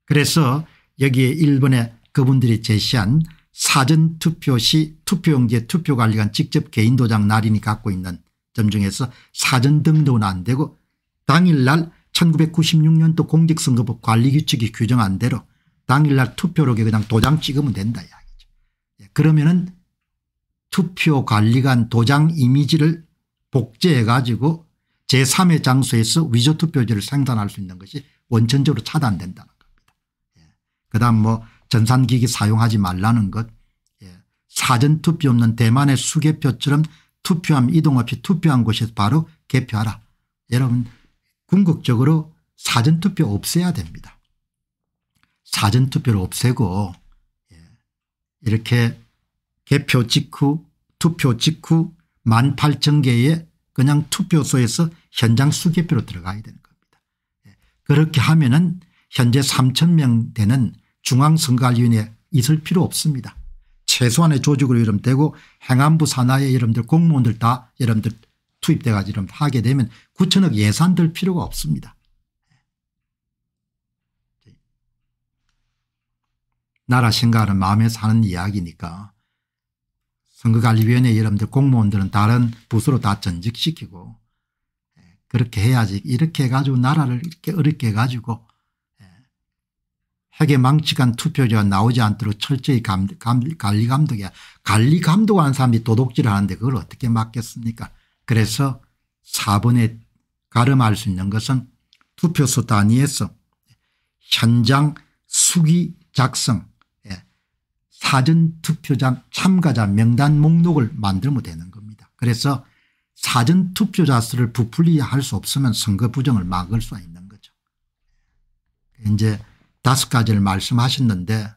Speaker 1: 그래서 여기에 일본의 그분들이 제시한 사전투표시 투표용지에 투표관리관 직접 개인도장 날인이 갖고 있는 점 중에서 사전 등도는안 되고 당일날 1996년도 공직선거법 관리규칙이 규정한 대로 당일날 투표록에 그냥 도장 찍으면 된다 이야기죠. 예, 그러면은 투표관리관 도장 이미지를 복제해 가지고 제3의 장소에서 위조투표지를 생산할 수 있는 것이 원천적으로 차단된다. 그다음 뭐 전산기기 사용하지 말라는 것 예. 사전투표 없는 대만의 수개표처럼 투표함 이동 없이 투표한 곳에서 바로 개표하라. 여러분 궁극적으로 사전투표 없애야 됩니다. 사전투표를 없애고 예. 이렇게 개표 직후 투표 직후 18,000개의 그냥 투표소에서 현장 수개표로 들어가야 되는 겁니다. 예. 그렇게 하면 은 현재 3,000명 되는 중앙선관위원회 에 있을 필요 없습니다. 최소한의 조직으로 이름 떼고 행안부 산하의 여러분들 공무원들 다 여러분들 투입돼 가지고 하게 되면 9천억 예산 들 필요가 없습니다. 나라 생각은 마음에서 하는 이야기니까 선거관리위원회 여러분들 공무원들은 다른 부서로 다 전직시키고 그렇게 해야지 이렇게 해가지고 나라를 이렇게 어렵게 해가지고 하게 망치간 투표자 가 나오지 않도록 철저히 감, 감, 관리 감독이야. 관리 감독하는 사람이 도둑질을 하는데 그걸 어떻게 막겠습니까 그래서 4번에 가름할 수 있는 것은 투표소 단위에서 현장 수기 작성 예, 사전투표장 참가자 명단 목록을 만들면 되는 겁니다. 그래서 사전투표자 수를 부풀리 할수 없으면 선거 부정을 막을 수 있는 거죠. 이제 다섯 가지를 말씀하셨는데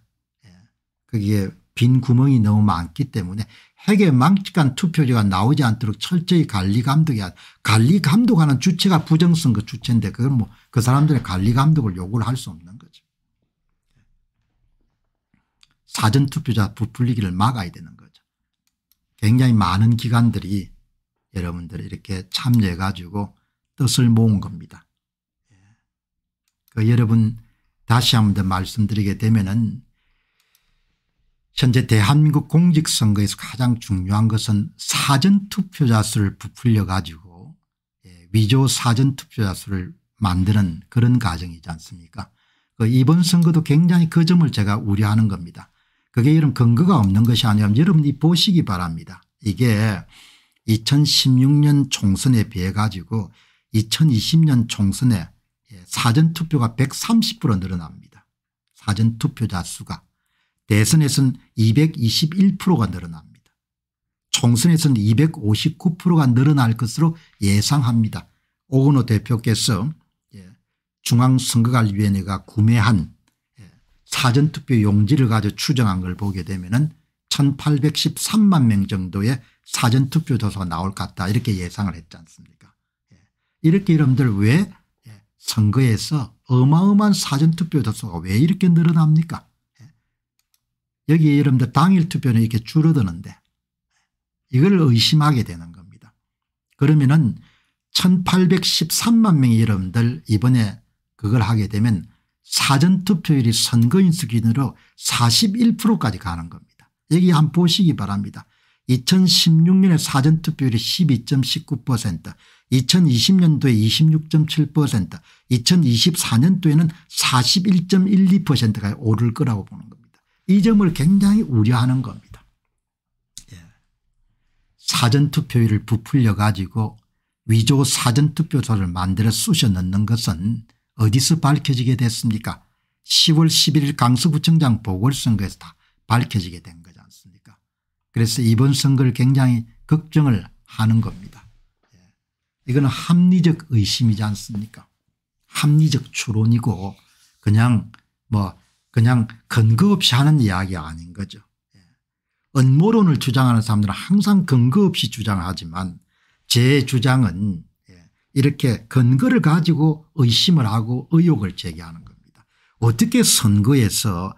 Speaker 1: 그게 예, 빈 구멍이 너무 많기 때문에 핵의 망측한 투표지가 나오지 않도록 철저히 관리 감독이 관리 감독하는 주체가 부정선거 주체인데 그건뭐 그 사람들의 관리 감독을 요구를 할 수 없는 거죠. 사전투표자 부풀리기를 막아야 되는 거죠. 굉장히 많은 기관들이 여러분들 이렇게 참여해 가지고 뜻을 모은 겁니다. 예. 그 여러분 다시 한 번 더 말씀드리게 되면은 현재 대한민국 공직선거에서 가장 중요한 것은 사전투표자 수를 부풀려 가지고 예, 위조 사전투표자 수를 만드는 그런 과정이지 않습니까 그 이번 선거도 굉장히 그 점을 제가 우려하는 겁니다. 그게 이런 근거가 없는 것이 아니라 여러분이 보시기 바랍니다. 이게 2016년 총선에 비해 가지고 2020년 총선에 사전투표가 130% 늘어납니다. 사전투표자 수가. 대선에서는 221%가 늘어납니다. 총선에서는 259%가 늘어날 것으로 예상합니다. 오건호 대표께서 예, 중앙선거관리위원회가 구매한 예, 사전투표 용지를 가지고 추정한 걸 보게 되면 은 1813만 명 정도의 사전투표 조사가 나올 것 같다 이렇게 예상을 했지 않습니까 예. 이렇게 여러분들 왜 선거에서 어마어마한 사전투표 득수가 왜 이렇게 늘어납니까 여기 여러분들 당일 투표는 이렇게 줄어드는데 이걸 의심하게 되는 겁니다. 그러면은 1813만 명이 여러분들 이번에 그걸 하게 되면 사전투표율이 선거인 수준으로 41%까지 가는 겁니다. 여기 한 보시기 바랍니다. 2016년에 사전투표율이 12.19% 2020년도에 26.7% 2024년도에는 41.12%가 오를 거라고 보는 겁니다. 이 점을 굉장히 우려하는 겁니다. 예. 사전투표율을 부풀려 가지고 위조 사전투표소를 만들어 쑤셔 넣는 것은 어디서 밝혀지게 됐습니까 10월 11일 강서구청장 보궐선거에서 다 밝혀지게 된 거지 않습니까 그래서 이번 선거를 굉장히 걱정을 하는 겁니다. 이건 합리적 의심이지 않습니까 합리적 추론이고 그냥 뭐 그냥 근거 없이 하는 이야기 아닌 거죠. 음모론을 예. 주장하는 사람들은 항상 근거 없이 주장하지만 제 주장은 예, 이렇게 근거를 가지고 의심을 하고 의혹을 제기하는 겁니다. 어떻게 선거에서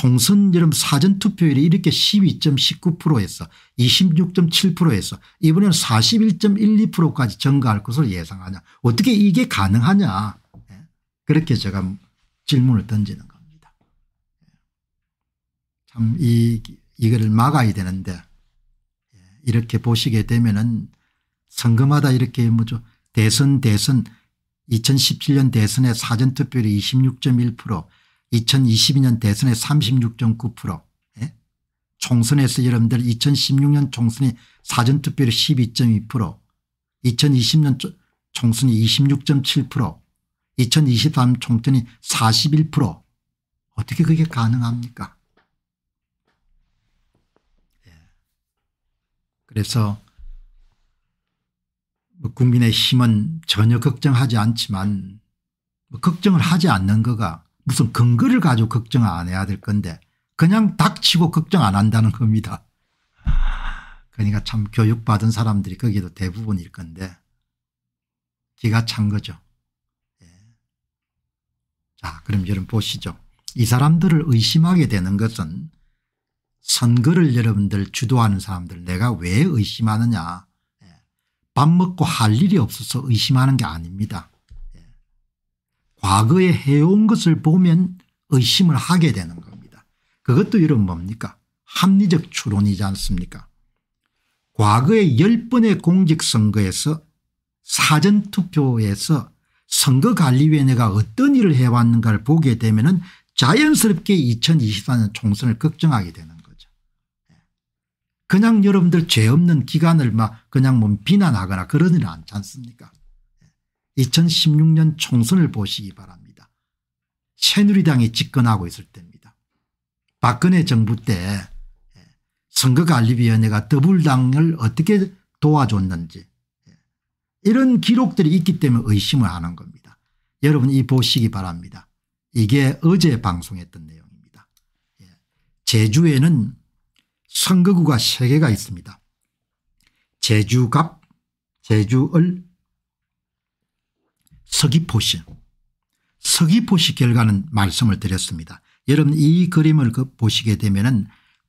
Speaker 1: 총선 여름 사전투표율이 이렇게 12.19%에서 26.7%에서 이번에는 41.12%까지 증가할 것을 예상하냐 어떻게 이게 가능하냐 예. 그렇게 제가 질문을 던지는 겁니다. 예. 참이 이거를 막아야 되는데 예. 이렇게 보시게 되면은 선거마다 이렇게 뭐죠 대선 대선 2017년 대선의 사전투표율이 26.1% 2022년 대선에 36.9% 총선에서 여러분들 2016년 총선이 사전투표율 12.2% 2020년 총선이 26.7% 2023 총선이 41% 어떻게 그게 가능합니까 예. 그래서 뭐 국민의힘은 전혀 걱정하지 않지만 뭐 걱정을 하지 않는 거가 무슨 근거를 가지고 걱정 안 해야 될 건데 그냥 닥치고 걱정 안 한다는 겁니다. 그러니까 참 교육받은 사람들이 거기도 대부분일 건데 기가 찬 거죠. 예. 자 그럼 여러분 보시죠. 이 사람들을 의심하게 되는 것은 선거를 여러분들 주도하는 사람들 내가 왜 의심하느냐 예. 밥 먹고 할 일이 없어서 의심하는 게 아닙니다. 과거에 해온 것을 보면 의심을 하게 되는 겁니다. 그것도 이런 뭡니까 합리적 추론이지 않습니까 과거의 10번의 공직선거에서 사전투표에서 선거관리위원회가 어떤 일을 해왔는가를 보게 되면 은 자연스럽게 2024년 총선을 걱정하게 되는 거죠. 예. 그냥 여러분들 죄 없는 기간을 막 그냥 뭐 비난하거나 그러지는 않지 않습니까 2016년 총선을 보시기 바랍니다. 새누리당이 집권하고 있을 때입니다. 박근혜 정부 때 예, 선거관리위원회가 더불당을 어떻게 도와줬는지 예, 이런 기록들이 있기 때문에 의심을 하는 겁니다. 여러분 이 보시기 바랍니다. 이게 어제 방송했던 내용입니다. 예, 제주에는 선거구가 3개가 있습니다. 제주갑, 제주을, 서귀포시 서귀포시 결과는 말씀을 드렸습니다. 여러분 이 그림을 그 보시게 되면 은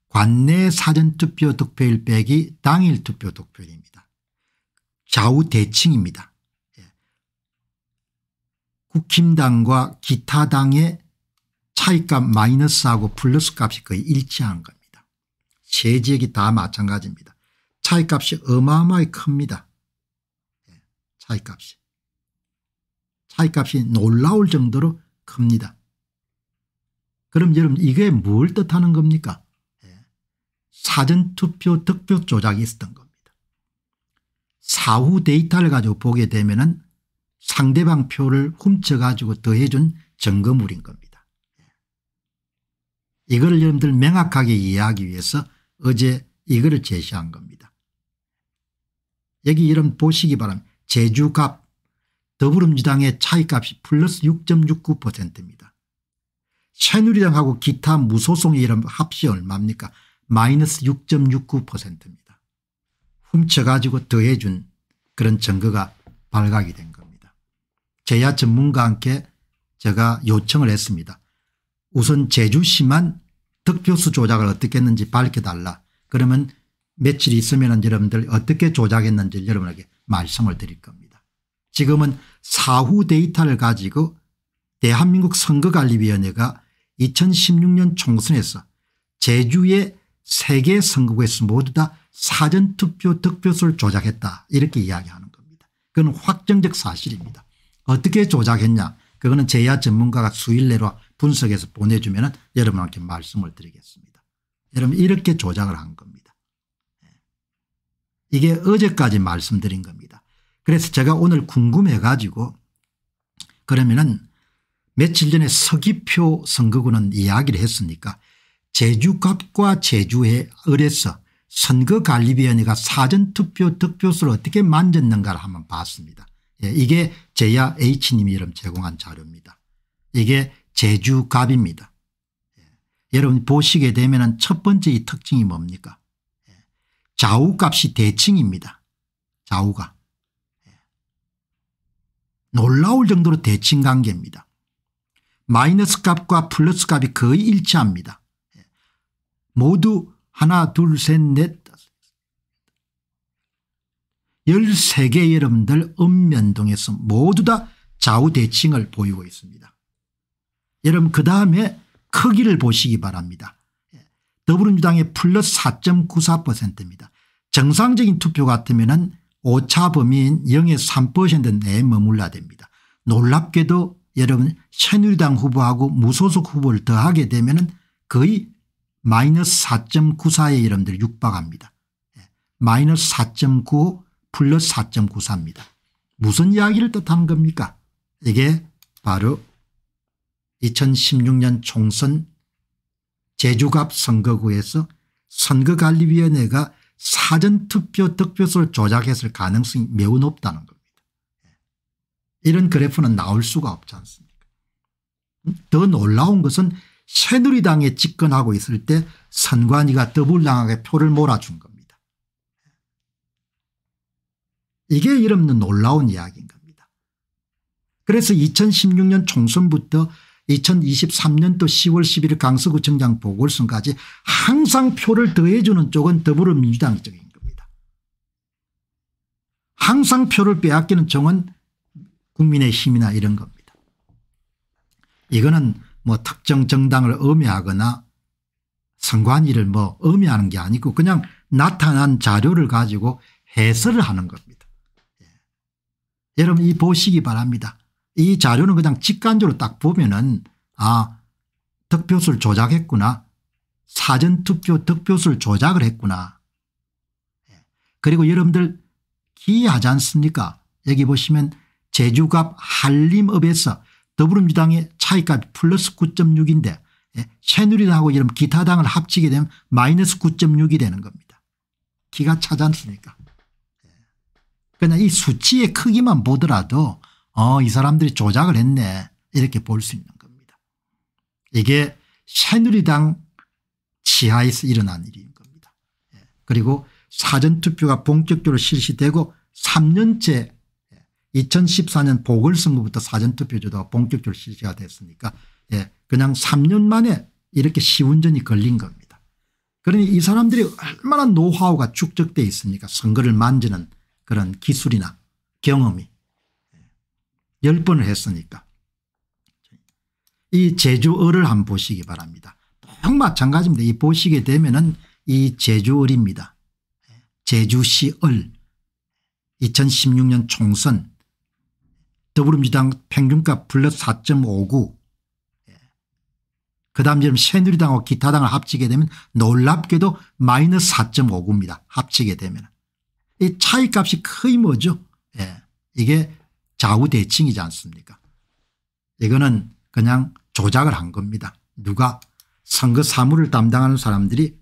Speaker 1: 관내 사전투표 득표일 빼기 당일 투표 득표일입니다. 좌우 대칭입니다. 예. 국힘당과 기타 당의 차이값 마이너스하고 플러스값이 거의 일치한 겁니다. 세 지역이 다 마찬가지입니다. 차이값이 어마어마하 큽니다. 예. 차이값이. 차이값이 놀라울 정도로 큽니다. 그럼 여러분 이게 뭘 뜻하는 겁니까? 예. 사전투표 득표 조작이 있었던 겁니다. 사후 데이터를 가지고 보게 되면 은 상대방 표를 훔쳐가지고 더해준 증거물인 겁니다. 예. 이걸 여러분들 명확하게 이해하기 위해서 어제 이거를 제시한 겁니다. 여기 이름 보시기 바랍니다. 제주갑 더불어민주당의 차이값이 플러스 6.69%입니다. 새누리당하고 기타 무소송의 이름 합시 얼마입니까? 마이너스 6.69%입니다. 훔쳐가지고 더해준 그런 증거가 발각이 된 겁니다. 제야 전문가 함께 제가 요청을 했습니다. 우선 제주시만 득표수 조작을 어떻게 했는지 밝혀달라. 그러면 며칠 있으면 여러분들 어떻게 조작했는지 여러분에게 말씀을 드릴 겁니다. 지금은 사후 데이터를 가지고 대한민국 선거관리위원회가 2016년 총선에서 제주의 세개 선거구에서 모두 다 사전투표 득표수를 조작했다 이렇게 이야기하는 겁니다. 그건 확정적 사실입니다. 어떻게 조작했냐 그거는 제야 전문가가 수일 내로 분석해서 보내주면 여러분한테 말씀을 드리겠습니다. 여러분 이렇게 조작을 한 겁니다. 예. 이게 어제까지 말씀드린 겁니다. 그래서 제가 오늘 궁금해 가지고 그러면은 며칠 전에 서기표 선거구는 이야기를 했으니까 제주갑과 제주에 의에서 선거관리위원회가 사전투표 득표수를 어떻게 만졌는가를 한번 봤습니다. 예, 이게 제야 H님이 름 제공한 자료입니다. 이게 제주갑입니다. 예, 여러분 보시게 되면 첫 번째 이 특징이 뭡니까 예, 좌우값이 대칭입니다. 좌우값 놀라울 정도로 대칭 관계입니다. 마이너스 값과 플러스 값이 거의 일치합니다. 예. 모두 하나 둘셋넷1 3개 여러분들 읍면동에서 모두 다 좌우 대칭을 보이고 있습니다. 여러분 그 다음에 크기를 보시기 바랍니다. 예. 더불어민주당의 플러스 4.94%입니다. 정상적인 투표 같으면 오차 범위인 0에3% 내에 머물러야 됩니다. 놀랍게도 여러분 새누리당 후보하고 무소속 후보를 더하게 되면 거의 마이너스 4.94에 여러분들 육박합니다. 예, 마이너스 4.9 플러스 4.94입니다. 무슨 이야기를 뜻하는 겁니까 이게 바로 2016년 총선 제주갑 선거구에서 선거관리위원회가 사전투표 득표수를 조작했을 가능성이 매우 높다는 겁니다. 예. 이런 그래프는 나올 수가 없지 않습니까 음? 더 놀라운 것은 새누리당에 집권하고 있을 때 선관위가 더불당하게 표를 몰아준 겁니다. 예. 이게 이름는 놀라운 이야기인 겁니다. 그래서 2016년 총선부터 2023년도 10월 11일 강서구청장 보궐선까지 항상 표를 더해주는 쪽은 더불어민주당 쪽인 겁니다. 항상 표를 빼앗기는 쪽은 국민의힘이나 이런 겁니다. 이거는 뭐 특정 정당을 음해하거나 선관위를 뭐 음해하는 게 아니고 그냥 나타난 자료를 가지고 해설을 하는 겁니다. 예. 여러분 이 보시기 바랍니다. 이 자료는 그냥 직관적으로 딱 보면은 아 득표수를 조작했구나. 사전투표 득표수를 조작을 했구나. 예. 그리고 여러분들 기이하지 않습니까 여기 보시면 제주갑 한림읍에서 더불어민주당의 차이값 플러스 9.6인데 예, 새누리당하고 이런 기타당을 합치게 되면 마이너스 9.6이 되는 겁니다. 기가 차지 않습니까 예. 그러나 이 수치의 크기만 보더라도 어, 이 사람들이 조작을 했네 이렇게 볼 수 있는 겁니다. 이게 새누리당 지하에서 일어난 일인 겁니다. 예. 그리고 사전투표가 본격적으로 실시되고 3년째 2014년 예, 보궐선거부터 사전투표제도 본격적으로 실시가 됐으니까 예, 그냥 3년 만에 이렇게 시운전이 걸린 겁니다. 그러니 이 사람들이 얼마나 노하우가 축적돼 있습니까 선거를 만지는 그런 기술이나 경험이 10번을 했으니까. 이 제주어를 한번 보시기 바랍니다. 똑 마찬가지입니다. 이 보시게 되면은 이 제주을입니다. 제주시을 2016년 총선 더불어민주당 평균값 플러스 4.59그 다음 지금 새누리당하고 기타당을 합치게 되면 놀랍게도 마이너스 4.59입니다. 합치게 되면. 이 차이값이 거의 뭐죠? 예. 이게 좌우대칭이지 않습니까 이거는 그냥 조작을 한 겁니다. 누가 선거 사무를 담당하는 사람들이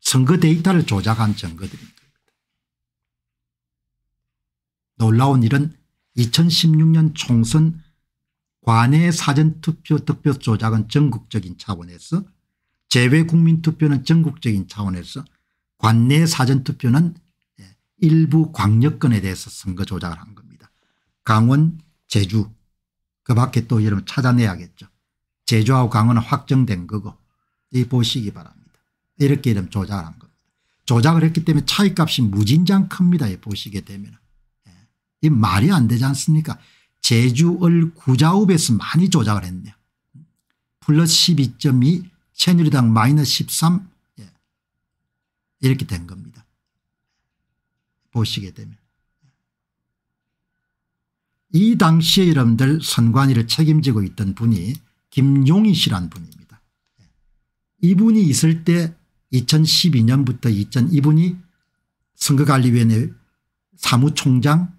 Speaker 1: 선거 데이터를 조작한 증거들입니다. 놀라운 일은 2016년 총선 관내 사전투표 득표 조작은 전국적인 차원에서 재외국민투표는 전국적인 차원에서 관내 사전투표는 예, 일부 광역권에 대해서 선거 조작을 한 겁니다. 강원 제주 그 밖에 또 여러분 찾아내야겠죠. 제주하고 강원은 확정된 거고 이 보시기 바랍니다. 이렇게 이름 조작한 겁니다. 조작을 했기 때문에 차이값이 무진장 큽니다. 보시게 되면 예. 이 말이 안 되지 않습니까 제주을 구자읍에서 많이 조작을 했네요. 플러스 12.2 새누리당 마이너스 13 예. 이렇게 된 겁니다. 보시게 되면. 이 당시에 여러분들 선관위를 책임지고 있던 분이 김용희 씨란 분입니다. 예. 이분이 있을 때 2012년부터 2000 이분이 선거관리위원회 사무총장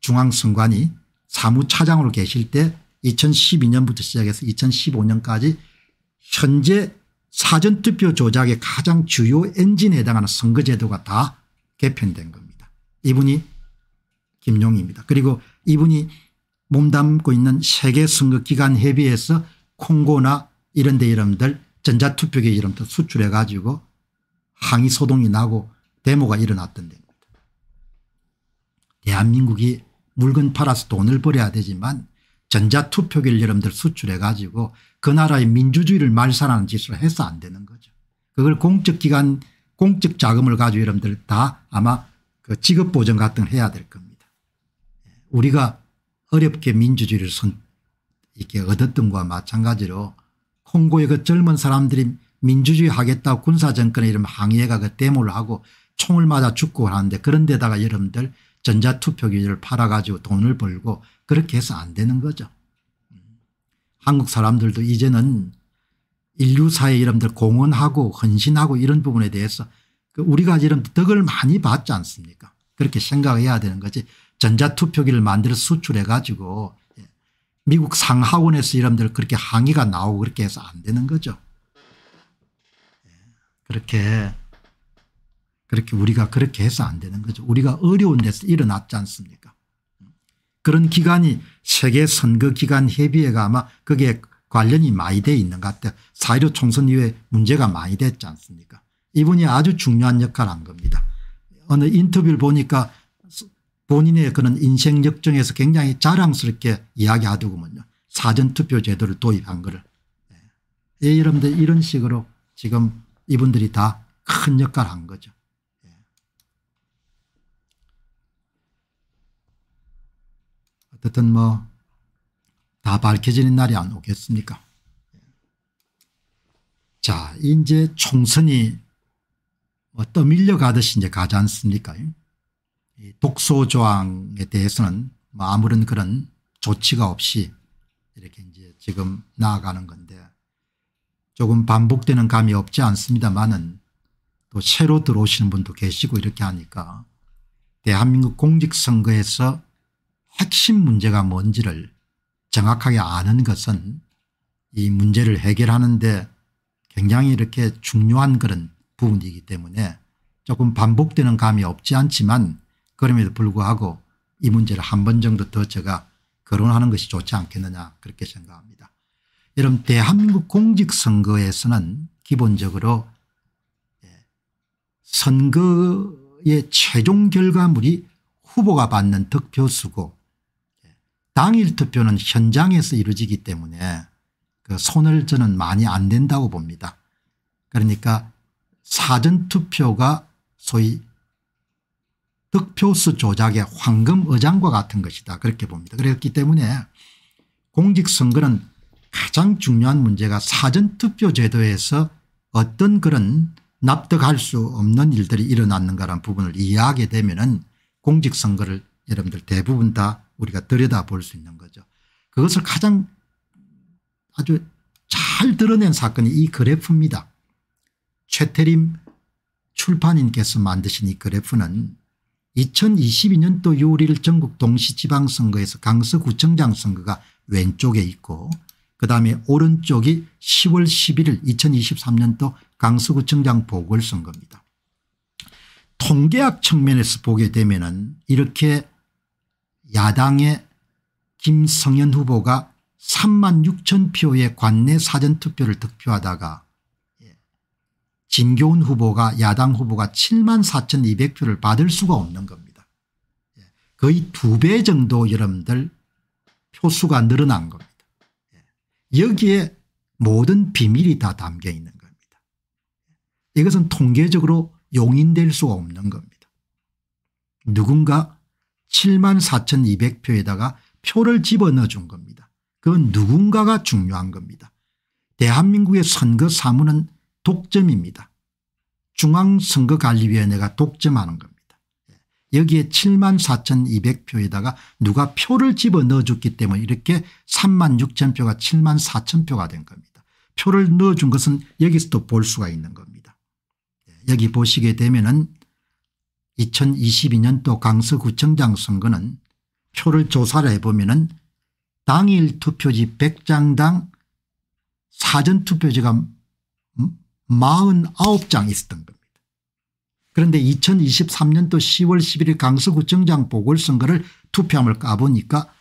Speaker 1: 중앙선관위 사무차장으로 계실 때 2012년부터 시작해서 2015년까지 현재 사전투표 조작의 가장 주요 엔진에 해당하는 선거제도가 다 개편된 겁니다. 이분이 김용희입니다. 그리고 이분이 몸담고 있는 세계 선거기관 협의회에서 콩고나 이런 데 이름들 전자투표계 이름도 수출해 가지고 항의 소동이 나고 데모가 일어났던 데입니다. 대한민국이 물건 팔아서 돈을 벌어야 되지만 전자투표계를 여러분들 수출해 가지고 그 나라의 민주주의를 말살하는 짓을 해서 안 되는 거죠. 그걸 공적기관 공적 자금을 가지고 여러분들 다 아마 그직업보전 같은 해야 될 겁니다. 우리가 어렵게 민주주의를 선, 이렇게 얻었던 것과 마찬가지로 콩고의 그 젊은 사람들이 민주주의 하겠다고 군사정권에 이름 항의해가 그 데모를 하고 총을 맞아 죽고 하는데 그런 데다가 여러분들 전자투표기를 팔아가지고 돈을 벌고 그렇게 해서 안 되는 거죠. 한국 사람들도 이제는 인류사에 여러분들 공헌하고 헌신하고 이런 부분에 대해서 그 우리가 여러분들 덕을 많이 받지 않습니까 그렇게 생각해야 되는 거지 전자투표기를 만들어서 수출해 가지고 예, 미국 상하원에서 여러분들 그렇게 항의가 나오고 그렇게 해서 안 되는 거죠. 예, 그렇게 그렇게 우리가 그렇게 해서 안 되는 거죠. 우리가 어려운 데서 일어났지 않습니까 그런 기관이 세계 선거기관 협의회가 아마 그게 관련이 많이 돼 있는 것 같아요. 4.15 총선 이후에 문제가 많이 됐지 않습니까 이분이 아주 중요한 역할을 한 겁니다. 어느 인터뷰를 보니까 본인의 그런 인생 역정에서 굉장히 자랑스럽게 이야기하더군요. 사전투표 제도를 도입한 거를. 예, 예 여러분들 이런 식으로 지금 이분들이 다 큰 역할을 한 거죠. 예. 어쨌든 뭐 다 밝혀지는 날이 안 오겠습니까 예. 자 이제 총선이 뭐 떠밀려가듯이 이제 가지 않습니까 독소 조항에 대해서는 뭐 아무런 그런 조치가 없이 이렇게 이제 지금 나아가는 건데 조금 반복되는 감이 없지 않습니다만은 또 새로 들어오시는 분도 계시고 이렇게 하니까 대한민국 공직선거에서 핵심 문제가 뭔지를 정확하게 아는 것은 이 문제를 해결하는데 굉장히 이렇게 중요한 그런 부분이기 때문에 조금 반복되는 감이 없지 않지만 그럼에도 불구하고 이 문제를 한 번 정도 더 제가 거론하는 것이 좋지 않겠느냐 그렇게 생각합니다. 여러분 대한민국 공직선거에서는 기본적으로 예, 선거의 최종 결과물이 후보가 받는 득표수고 예, 당일 투표는 현장에서 이루어지기 때문에 그 손을 저는 많이 안 된다고 봅니다. 그러니까 사전투표가 소위 득표수 조작의 황금 의장과 같은 것이다 그렇게 봅니다. 그렇기 때문에 공직선거는 가장 중요한 문제가 사전투표 제도에서 어떤 그런 납득할 수 없는 일들이 일어났는가라는 부분을 이해하게 되면 은 공직선거를 여러분들 대부분 다 우리가 들여다볼 수 있는 거죠. 그것을 가장 아주 잘 드러낸 사건이 이 그래프입니다. 최태림 출판인께서 만드신 이 그래프는 2022년도 요리를 전국 동시지방선거에서 강서구청장 선거가 왼쪽에 있고 그다음에 오른쪽이 10월 11일 2023년도 강서구청장 보궐선거입니다. 통계학 측면에서 보게 되면 은 이렇게 야당의 김성현 후보가 3만 6천 표의 관내 사전투표를 득표하다가 진교훈 후보가 야당 후보가 7만 4,200표를 받을 수가 없는 겁니다. 예, 거의 두 배 정도 여러분들 표수가 늘어난 겁니다. 예, 여기에 모든 비밀이 다 담겨 있는 겁니다. 예, 이것은 통계적으로 용인될 수가 없는 겁니다. 누군가 7만 4,200표에다가 표를 집어넣어 준 겁니다. 그건 누군가가 중요한 겁니다. 대한민국의 선거 사무는 독점입니다. 중앙선거관리위원회가 독점하는 겁니다. 예. 여기에 7만 4,200표에다가 누가 표를 집어넣어줬기 때문에 이렇게 3만 6천 표가 7만 4천 표가 된 겁니다. 표를 넣어준 것은 여기서도 볼 수가 있는 겁니다. 예. 여기 보시게 되면 은 2022년도 강서구청장 선거는 표를 조사를 해보면 은 당일 투표지 100장당 사전투표지가 49장 있었던 겁니다. 그런데 2023년도 10월 11일 강서구청장 보궐선거를 투표함을 까보니까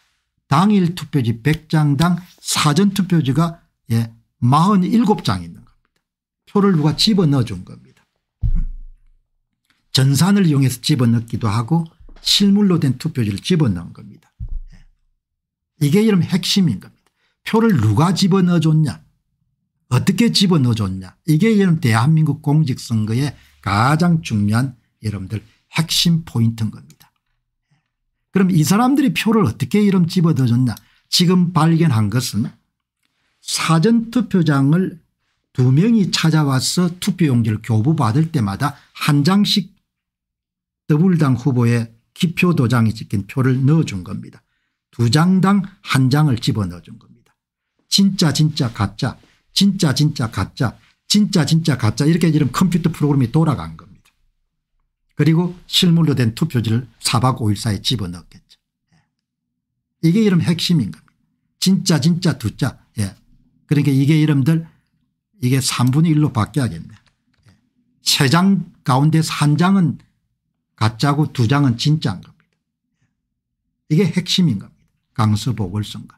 Speaker 1: 당일 투표지 100장당 사전투표지가 예, 47장 있는 겁니다. 표를 누가 집어넣어 준 겁니다. 전산을 이용해서 집어넣기도 하고 실물로 된 투표지를 집어넣은 겁니다. 예. 이게 이름 핵심인 겁니다. 표를 누가 집어넣어 줬냐 어떻게 집어넣어줬냐 이게 여러분 대한민국 공직선거의 가장 중요한 여러분들 핵심 포인트인 겁니다. 그럼 이 사람들이 표를 어떻게 이름 집어넣어줬냐 지금 발견한 것은 사전투표장을 두 명이 찾아와서 투표용지를 교부받을 때마다 한 장씩 더블당 후보의 기표 도장이 찍힌 표를 넣어준 겁니다. 두 장당 한 장을 집어넣어준 겁니다. 진짜 진짜 가짜 진짜 진짜 가짜 진짜 진짜 가짜 이렇게 지금 컴퓨터 프로그램이 돌아간 겁니다. 그리고 실물로 된 투표지를 4박 5일 사이에 집어넣겠죠. 예. 이게 이름 핵심인 겁니다. 진짜 진짜 두자. 예. 그러니까 이게 이름들 이게 3분의 1로 바뀌어야겠네. 예. 세장 가운데서 한 장은 가짜고 두 장은 진짜인 겁니다. 예. 이게 핵심인 겁니다. 강서 보궐선거.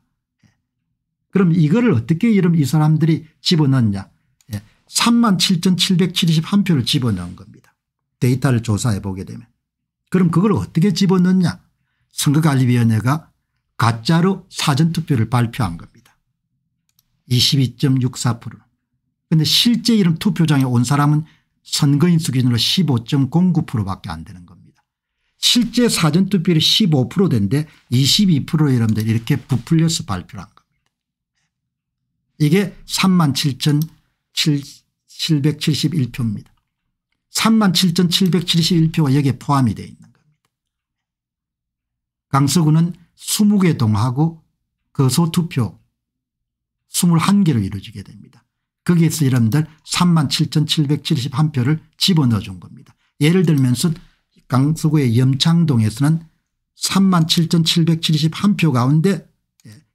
Speaker 1: 그럼 이거를 어떻게 이름 이 사람들이 집어넣냐 예. 3 7,771표를 집어넣은 겁니다. 데이터를 조사해 보게 되면. 그럼 그걸 어떻게 집어넣냐 선거관리위원회가 가짜로 사전투표를 발표한 겁니다. 22.64% 근데 실제 이름 투표장에 온 사람은 선거인 수준으로 15.09% 밖에 안 되는 겁니다. 실제 사전투표율이 15% 된데 22% 이름들 이렇게 부풀려서 발표를 한 이게 37,771표입니다. 37,771표가 여기에 포함이 되어 있는 겁니다. 강서구는 20개 동하고 거소 투표 21개로 이루어지게 됩니다. 거기에서 여러분들 37,771표를 집어넣어 준 겁니다. 예를 들면서 강서구의 염창동에서는 37,771표 가운데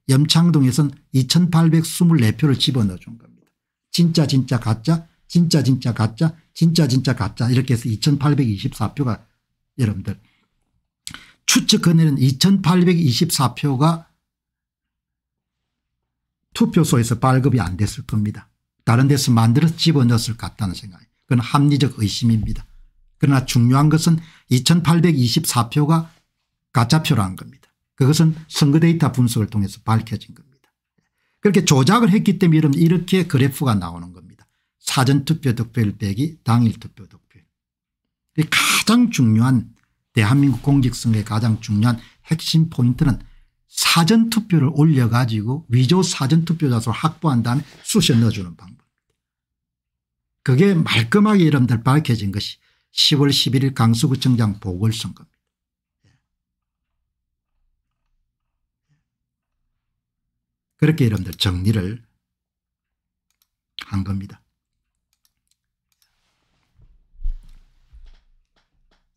Speaker 1: 염창동에선 2824표를 집어넣어 준 겁니다. 진짜 진짜 가짜 진짜 진짜 가짜 진짜 진짜 가짜 이렇게 해서 2824표가 여러분들 추측건 2824표가 투표소에서 발급이 안 됐을 겁니다. 다른 데서 만들어서 집어넣었을 것 같다는 생각이 그건 합리적 의심입니다. 그러나 중요한 것은 2824표가 가짜표라는 겁니다. 그것은 선거 데이터 분석을 통해서 밝혀진 겁니다. 그렇게 조작을 했기 때문에 이렇게 그래프가 나오는 겁니다. 사전투표 득표율 빼기 당일투표 득표율. 가장 중요한 대한민국 공직선거의 가장 중요한 핵심 포인트는 사전투표를 올려가지고 위조 사전투표자수를 확보한 다음에 쑤셔 넣어주는 방법. 그게 말끔하게 이름들 밝혀진 것이 10월 11일 강서구청장 보궐선거 그렇게 여러분들 정리를 한 겁니다.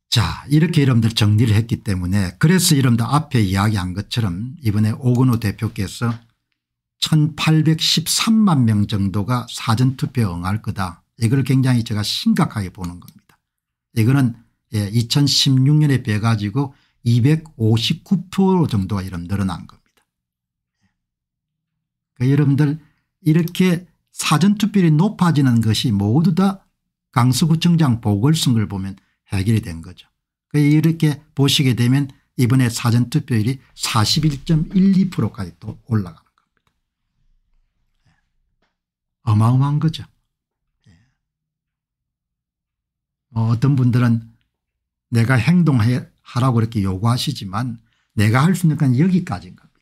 Speaker 1: 자 이렇게 여러분들 정리를 했기 때문에 그래서 여러분들 앞에 이야기한 것처럼 이번에 오건호 대표께서 1813만 명 정도가 사전투표에 응할 거다. 이걸 굉장히 제가 심각하게 보는 겁니다. 이거는 2016년에 배 가지고 259% 정도가 이런 늘어난 겁니다. 그러니까 여러분들 이렇게 사전투표율이 높아지는 것이 모두 다 강서구청장 보궐선거를 보면 해결이 된 거죠. 그러니까 이렇게 보시게 되면 이번에 사전투표율이 41.12%까지 또 올라가는 겁니다. 예. 어마어마한 거죠. 예. 뭐 어떤 분들은 내가 행동하라고 이렇게 요구하시지만 내가 할 수 있는 건 여기까지인 겁니다.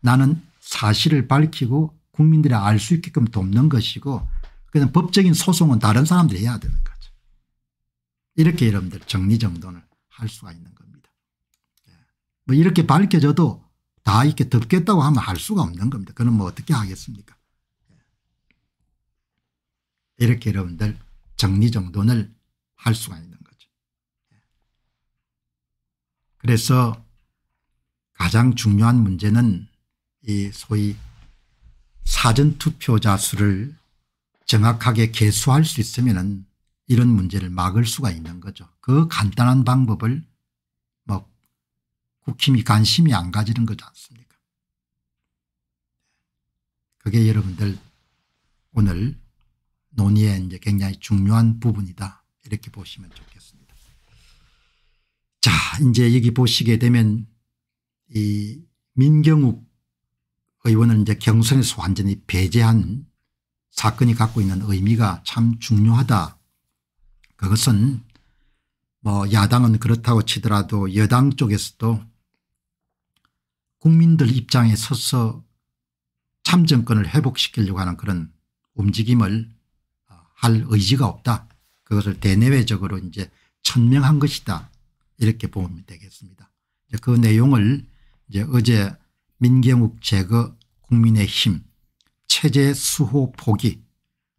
Speaker 1: 나는 사실을 밝히고 국민들이 알 수 있게끔 돕는 것이고 그냥 법적인 소송은 다른 사람들이 해야 되는 거죠. 이렇게 여러분들 정리정돈을 할 수가 있는 겁니다. 예. 뭐 이렇게 밝혀져도 다 이렇게 덮겠다고 하면 할 수가 없는 겁니다. 그럼 뭐 어떻게 하겠습니까? 예. 이렇게 여러분들 정리정돈을 할 수가 있는 거죠. 예. 그래서 가장 중요한 문제는 이 소위 사전투표자 수를 정확하게 개수할 수 있으면 이런 문제를 막을 수가 있는 거죠. 그 간단한 방법을 뭐 국힘이 관심이 안 가지는 거지 않습니까 그게 여러분들 오늘 논의에 이제 굉장히 중요한 부분이다 이렇게 보시면 좋겠습니다. 자 이제 여기 보시게 되면 이 민경욱 의원을 이제 경선에서 완전히 배제한 사건이 갖고 있는 의미가 참 중요하다. 그것은 뭐 야당은 그렇다고 치더라도 여당 쪽에서도 국민들 입장에 서서 참정권을 회복시키려고 하는 그런 움직임을 할 의지가 없다. 그것을 대내외적으로 이제 천명한 것이다. 이렇게 보면 되겠습니다. 그 내용을 이제 어제 민경욱 제거 국민의힘 체제 수호 포기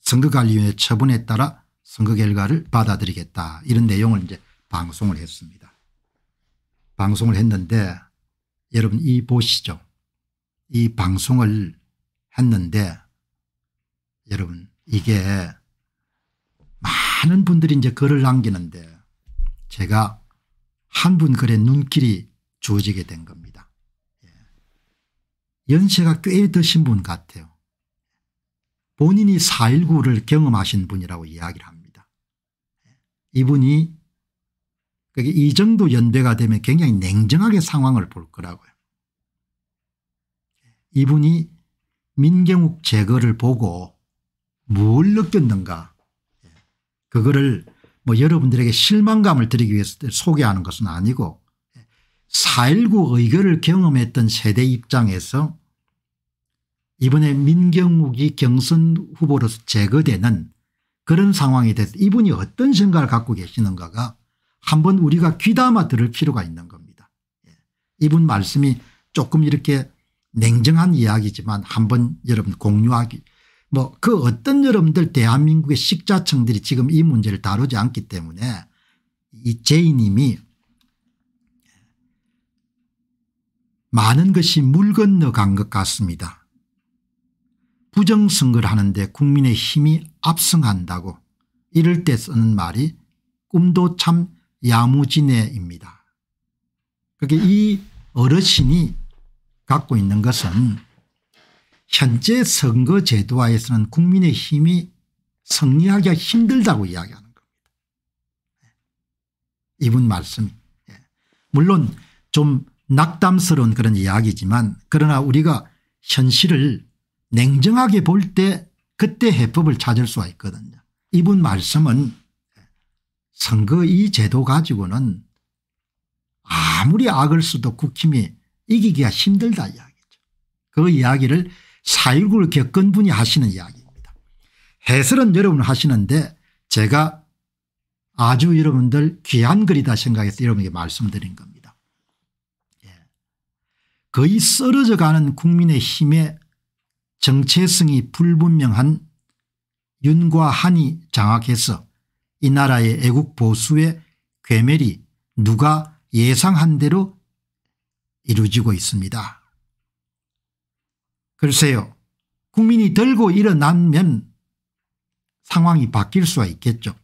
Speaker 1: 선거관리위원회 처분에 따라 선거 결과를 받아들이겠다 이런 내용을 이제 방송을 했습니다. 방송을 했는데 여러분 이 보시죠. 이 방송을 했는데 여러분 이게 많은 분들이 이제 글을 남기는데 제가 한 분 글에 눈길이 주어지게 된 겁니다. 연세가 꽤 드신 분 같아요. 본인이 4.19를 경험하신 분이라고 이야기를 합니다. 이분이 이 정도 연대가 되면 굉장히 냉정하게 상황을 볼 거라고요. 이분이 민경욱 제거를 보고 뭘 느꼈는가 그거를 뭐 여러분들에게 실망감을 드리기 위해서 소개하는 것은 아니고 4.19의결을 경험했던 세대 입장에서 이번에 민경욱이 경선 후보로서 제거되는 그런 상황에 대해서 이분이 어떤 생각을 갖고 계시는가가 한번 우리가 귀담아 들을 필요가 있는 겁니다. 예. 이분 말씀이 조금 이렇게 냉정한 이야기지만 한번 여러분 공유하기 뭐 그 어떤 여러분들 대한민국의 식자층들이 지금 이 문제를 다루지 않기 때문에 이 제이님이 많은 것이 물 건너 간것 같습니다. 부정선거를 하는데 국민의 힘이 압승한다고 이럴 때 쓰는 말이 꿈도 참 야무지네입니다. 그게 이 어르신이 갖고 있는 것은 현재 선거 제도화에서는 국민의 힘이 승리하기가 힘들다고 이야기하는 겁니다. 예. 이분 말씀 예. 물론 좀 낙담스러운 그런 이야기지만 그러나 우리가 현실을 냉정하게 볼 때 그때 해법을 찾을 수가 있거든요. 이분 말씀은 선거 이 제도 가지고는 아무리 악을 써도 국힘이 이기기가 힘들다 이야기죠. 그 이야기를 4.19를 겪은 분이 하시는 이야기입니다. 해설은 여러분 하시는데 제가 아주 여러분들 귀한 글이다 생각해서 여러분에게 말씀드린 겁니다. 거의 쓰러져 가는 국민의힘의 정체성이 불분명한 윤과 한이 장악해서 이 나라의 애국 보수의 괴멸이 누가 예상한 대로 이루어지고 있습니다. 글쎄요 국민이 들고 일어나면 상황이 바뀔 수가 있겠죠.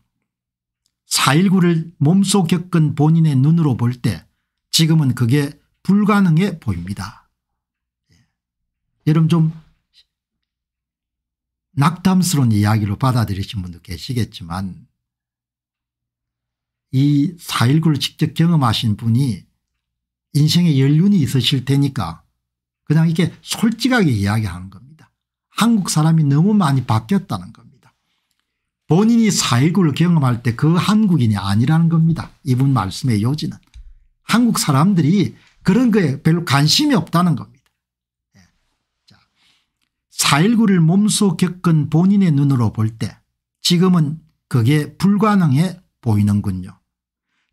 Speaker 1: 4.19를 몸소 겪은 본인의 눈으로 볼 때 지금은 그게 불가능해 보입니다. 예. 여러분 좀 낙담스러운 이야기로 받아들이신 분도 계시겠지만 이 4.19를 직접 경험하신 분이 인생의 연륜이 있으실 테니까 그냥 이렇게 솔직하게 이야기하는 겁니다. 한국 사람이 너무 많이 바뀌었다는 겁니다. 본인이 4.19를 경험할 때 그 한국인이 아니라는 겁니다. 이분 말씀의 요지는. 한국 사람들이 그런 거에 별로 관심이 없다는 겁니다. 예. 4.19를 몸소 겪은 본인의 눈으로 볼 때 지금은 그게 불가능해 보이는군요.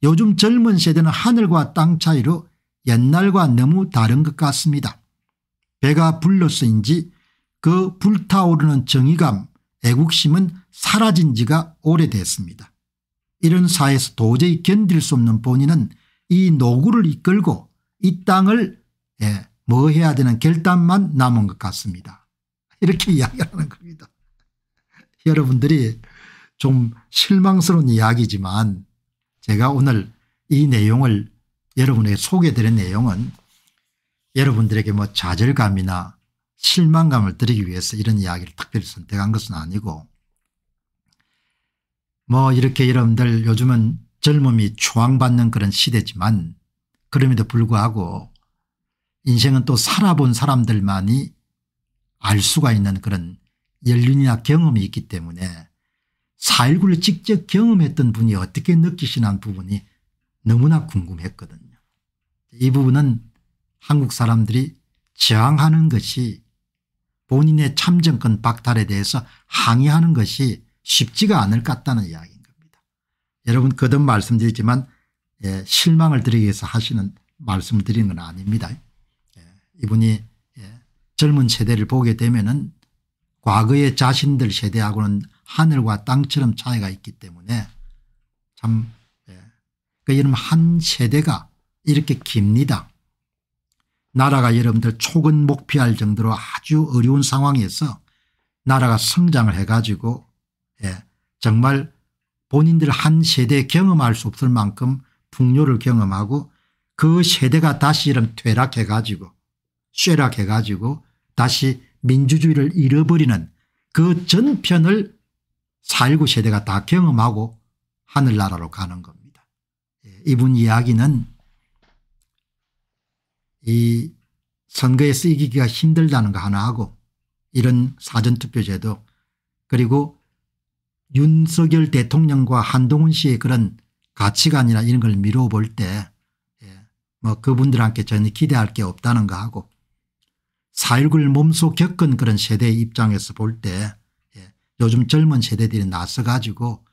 Speaker 1: 요즘 젊은 세대는 하늘과 땅 차이로 옛날과 너무 다른 것 같습니다. 배가 불러서인지 그 불타오르는 정의감 애국심은 사라진 지가 오래됐습니다. 이런 사회에서 도저히 견딜 수 없는 본인은 이 노구를 이끌고 이 땅을 예, 뭐 해야 되는 결단만 남은 것 같습니다. 이렇게 이야기하는 겁니다. 여러분들이 좀 실망스러운 이야기지만 제가 오늘 이 내용을 여러분에게 소개드린 내용은 여러분들에게 뭐 좌절감이나 실망감을 드리기 위해서 이런 이야기를 특별히 선택한 것은 아니고 뭐 이렇게 여러분들 요즘은 젊음이 추앙받는 그런 시대지만 그럼에도 불구하고 인생은 또 살아본 사람들만이 알 수가 있는 그런 연륜이나 경험이 있기 때문에 4.19를 직접 경험했던 분이 어떻게 느끼시는 부분이 너무나 궁금했거든요. 이 부분은 한국 사람들이 저항하는 것이 본인의 참정권 박탈에 대해서 항의하는 것이 쉽지가 않을 것 같다는 이야기인 겁니다. 여러분 거듭 말씀드리지만 예, 실망을 드리기 위해서 하시는 말씀을 드리는 건 아닙니다. 예, 이분이 예, 젊은 세대를 보게 되면은 과거의 자신들 세대하고는 하늘과 땅처럼 차이가 있기 때문에 참그러니한 예, 세대가 이렇게 깁니다. 나라가 여러분들 초근 목피할 정도로 아주 어려운 상황에서 나라가 성장을 해가지고 예, 정말 본인들 한 세대 경험할 수 없을 만큼 풍요를 경험하고 그 세대가 다시 이런 퇴락해 가지고 쇠락해 가지고 다시 민주주의를 잃어버리는 그 전편을 4.19 세대가 다 경험하고 하늘나라로 가는 겁니다. 예, 이분 이야기는 이 선거에서 이기기가 힘들다는 거 하나 하고 이런 사전투표제도 그리고 윤석열 대통령과 한동훈 씨의 그런 가치관이나 이런 걸 미루어 볼때뭐 예, 그분들한테 전혀 기대할 게 없다는 거 하고 사일구를 몸소 겪은 그런 세대의 입장에서 볼때 예, 요즘 젊은 세대들이 나서 가지고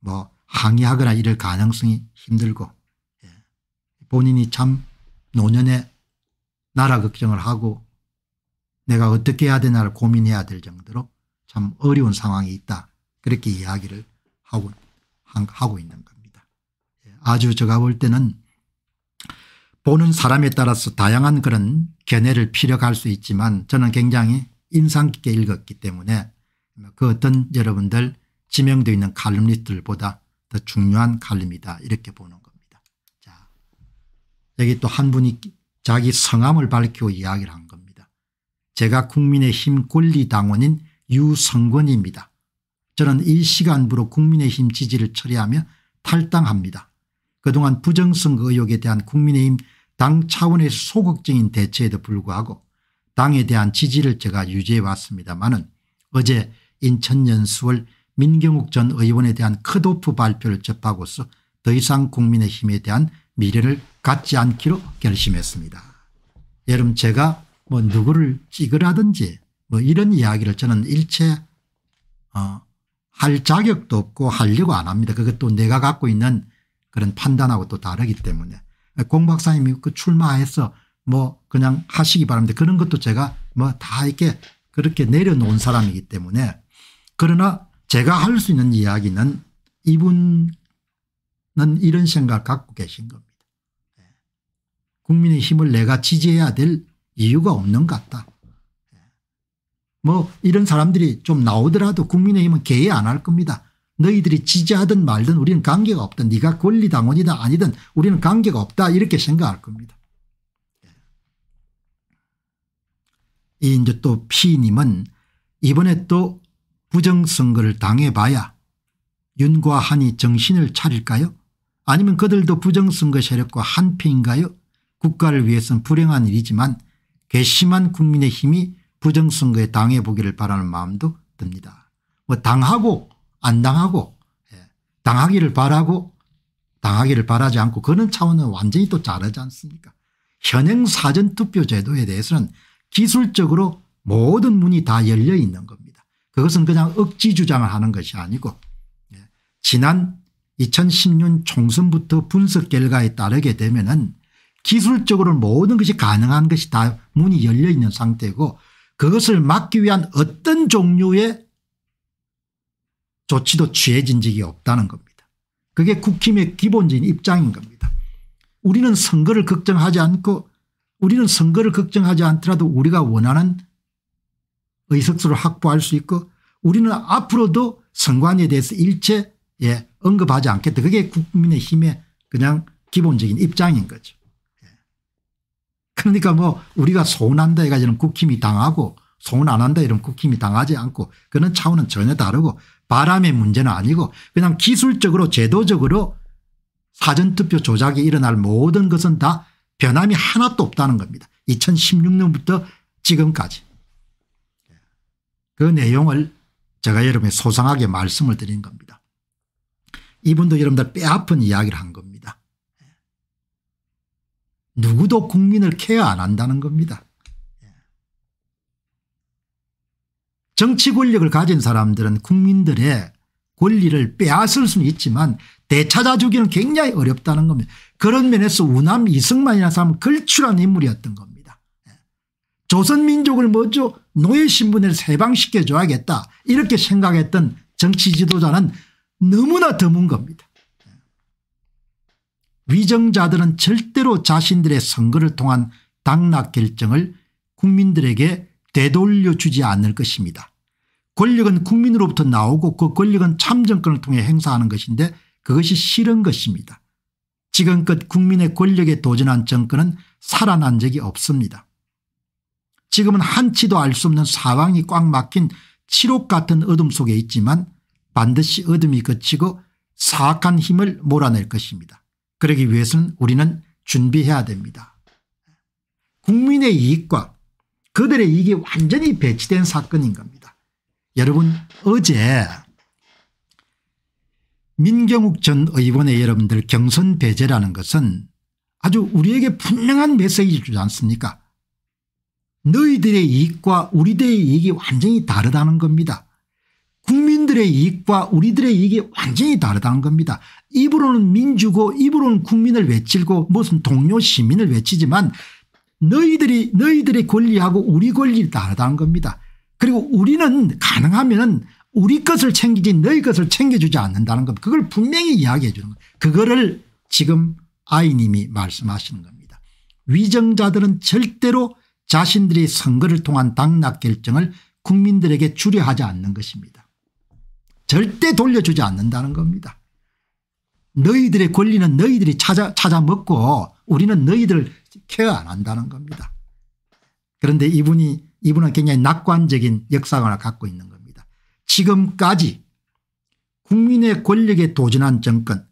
Speaker 1: 뭐 항의하거나 이럴 가능성이 힘들고 예, 본인이 참 노년에 나라 걱정을 하고 내가 어떻게 해야 되나를 고민해야 될 정도로 참 어려운 상황이 있다 그렇게 이야기를 하고, 하고 있는 겁니다. 아주 제가 볼 때는 보는 사람에 따라서 다양한 그런 견해를 피력할 수 있지만 저는 굉장히 인상 깊게 읽었기 때문에 그 어떤 여러분들 지명되어 있는 칼럼니스트들보다 더 중요한 칼럼이다 이렇게 보는 겁니다. 자, 여기 또 한 분이 자기 성함을 밝히고 이야기를 한 겁니다. 제가 국민의힘 권리당원인 유성권입니다. 저는 이 시간부로 국민의힘 지지를 처리하며 탈당합니다. 그동안 부정성 의혹에 대한 국민의힘 당 차원의 소극적인 대처에도 불구하고 당에 대한 지지를 제가 유지해왔습니다마는 어제 인천년 수월 민경욱 전 의원에 대한 컷오프 발표를 접하고서 더 이상 국민의힘에 대한 미래를 갖지 않기로 결심했습니다. 여름 제가 뭐 누구를 찍으라든지 뭐 이런 이야기를 저는 일체 어, 할 자격도 없고 하려고 안 합니다. 그것도 내가 갖고 있는 그런 판단하고 또 다르기 때문에 공 박사님이 그 출마해서 뭐 그냥 하시기 바랍니다. 그런 것도 제가 뭐 다 이렇게 그렇게 내려놓은 사람이기 때문에 그러나 제가 할 수 있는 이야기는 이분은 이런 생각을 갖고 계신 겁니다. 국민의 힘을 내가 지지해야 될 이유가 없는 것 같다. 뭐 이런 사람들이 좀 나오더라도 국민의힘은 개의 안 할 겁니다. 너희들이 지지하든 말든 우리는 관계가 없다. 네가 권리당원이든 아니든 우리는 관계가 없다. 이렇게 생각할 겁니다. 이제 또 P님은 이번에 또 부정선거를 당해봐야 윤과 한이 정신을 차릴까요? 아니면 그들도 부정선거 세력과 한패인가요? 국가를 위해선 불행한 일이지만 괘씸한 국민의 힘이 부정선거에 당해보기를 바라는 마음도 듭니다. 뭐 당하고 안 당하고 예, 당하기를 바라고 당하기를 바라지 않고 그런 차원은 완전히 또 다르지 않습니까 현행 사전투표 제도에 대해서는 기술적으로 모든 문이 다 열려 있는 겁니다. 그것은 그냥 억지 주장을 하는 것이 아니고 예, 지난 2 0 1 0년 총선부터 분석 결과에 따르게 되면 은 기술적으로 모든 것이 가능한 것이 다 문이 열려 있는 상태고 그것을 막기 위한 어떤 종류의 조치도 취해진 적이 없다는 겁니다. 그게 국힘의 기본적인 입장인 겁니다. 우리는 선거를 걱정하지 않고 우리는 선거를 걱정하지 않더라도 우리가 원하는 의석수를 확보할 수 있고 우리는 앞으로도 선관위에 대해서 일체 예, 언급하지 않겠다. 그게 국민의 힘의 그냥 기본적인 입장인 거죠. 예. 그러니까 뭐 우리가 소원한다 해가지고는 국힘이 당하고 소원 안 한다 이러면 국힘이 당하지 않고 그런 차원은 전혀 다르고 바람의 문제는 아니고 그냥 기술적으로 제도적으로 사전투표 조작이 일어날 모든 것은 다 변함이 하나도 없다는 겁니다. 2016년부터 지금까지. 그 내용을 제가 여러분이 소상하게 말씀을 드린 겁니다. 이분도 여러분들 빼아픈 이야기를 한 겁니다. 누구도 국민을 케어 안 한다는 겁니다. 정치 권력을 가진 사람들은 국민들의 권리를 빼앗을 수는 있지만 되찾아주기는 굉장히 어렵다는 겁니다. 그런 면에서 우남 이승만이라는 사람은 걸출한 인물이었던 겁니다. 예. 조선민족을 먼저 노예 신분을 해방시켜 줘야겠다 이렇게 생각했던 정치 지도자는 너무나 드문 겁니다. 예. 위정자들은 절대로 자신들의 선거를 통한 당락 결정을 국민들에게 되돌려주지 않을 것입니다. 권력은 국민으로부터 나오고 그 권력은 참정권을 통해 행사하는 것인데 그것이 싫은 것입니다. 지금껏 국민의 권력에 도전한 정권은 살아난 적이 없습니다. 지금은 한치도 알 수 없는 사방이 꽉 막힌 치록 같은 어둠 속에 있지만 반드시 어둠이 그치고 사악한 힘을 몰아낼 것입니다. 그러기 위해서는 우리는 준비해야 됩니다. 국민의 이익과 그들의 이익이 완전히 배치된 사건인 겁니다. 여러분 어제 민경욱 전 의원의 여러분들 경선 배제라는 것은 아주 우리에게 분명한 메시지 주지 않습니까 너희들의 이익과 우리들의 이익이 완전히 다르다는 겁니다. 국민들의 이익과 우리들의 이익이 완전히 다르다는 겁니다. 입으로는 민주고 입으로는 국민을 외치고 무슨 동료 시민을 외치지만 너희들이 너희들의 권리하고 우리 권리 다르다는 겁니다. 그리고 우리는 가능하면 우리 것을 챙기지 너희 것을 챙겨주지 않는다는 것 그걸 분명히 이야기해 주는 거예요. 그거를 지금 아이님이 말씀하시는 겁니다. 위정자들은 절대로 자신들이 선거를 통한 당락 결정을 국민들에게 주려하지 않는 것입니다. 절대 돌려주지 않는다는 겁니다. 너희들의 권리는 너희들이 찾아, 찾아 먹고 우리는 너희들 케어 안 한다는 겁니다. 그런데 이분이 이분은 굉장히 낙관적인 역사관을 갖고 있는 겁니다. 지금까지 국민의 권력에 도전한 정권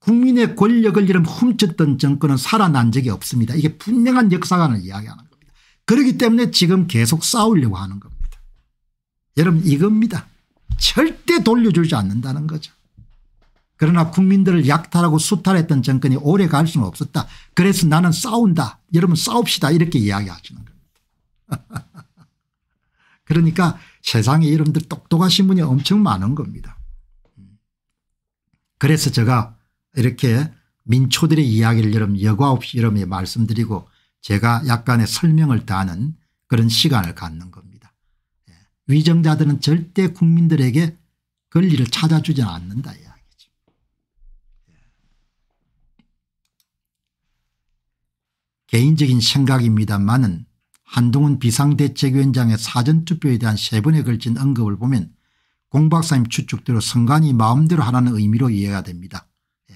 Speaker 1: 국민의 권력을 이름 훔쳤던 정권은 살아난 적이 없습니다. 이게 분명한 역사관을 이야기하는 겁니다. 그렇기 때문에 지금 계속 싸우려고 하는 겁니다. 여러분 이겁니다. 절대 돌려주지 않는다는 거죠. 그러나 국민들을 약탈하고 수탈했던 정권이 오래 갈 수는 없었다. 그래서 나는 싸운다. 여러분 싸웁시다. 이렇게 이야기하시는 겁니다. 그러니까 세상에 여러분들 똑똑하신 분이 엄청 많은 겁니다. 그래서 제가 이렇게 민초들의 이야기를 여러분 여과 없이 여러분에 말씀드리고 제가 약간의 설명을 다하는 그런 시간을 갖는 겁니다. 예. 위정자들은 절대 국민들에게 권리를 찾아주지 않는다. 예. 개인적인 생각입니다만은 한동훈 비상대책위원장의 사전투표에 대한 세 번에 걸친 언급을 보면 공 박사님 추측대로 선관이 마음대로 하라는 의미로 이해가 됩니다. 예.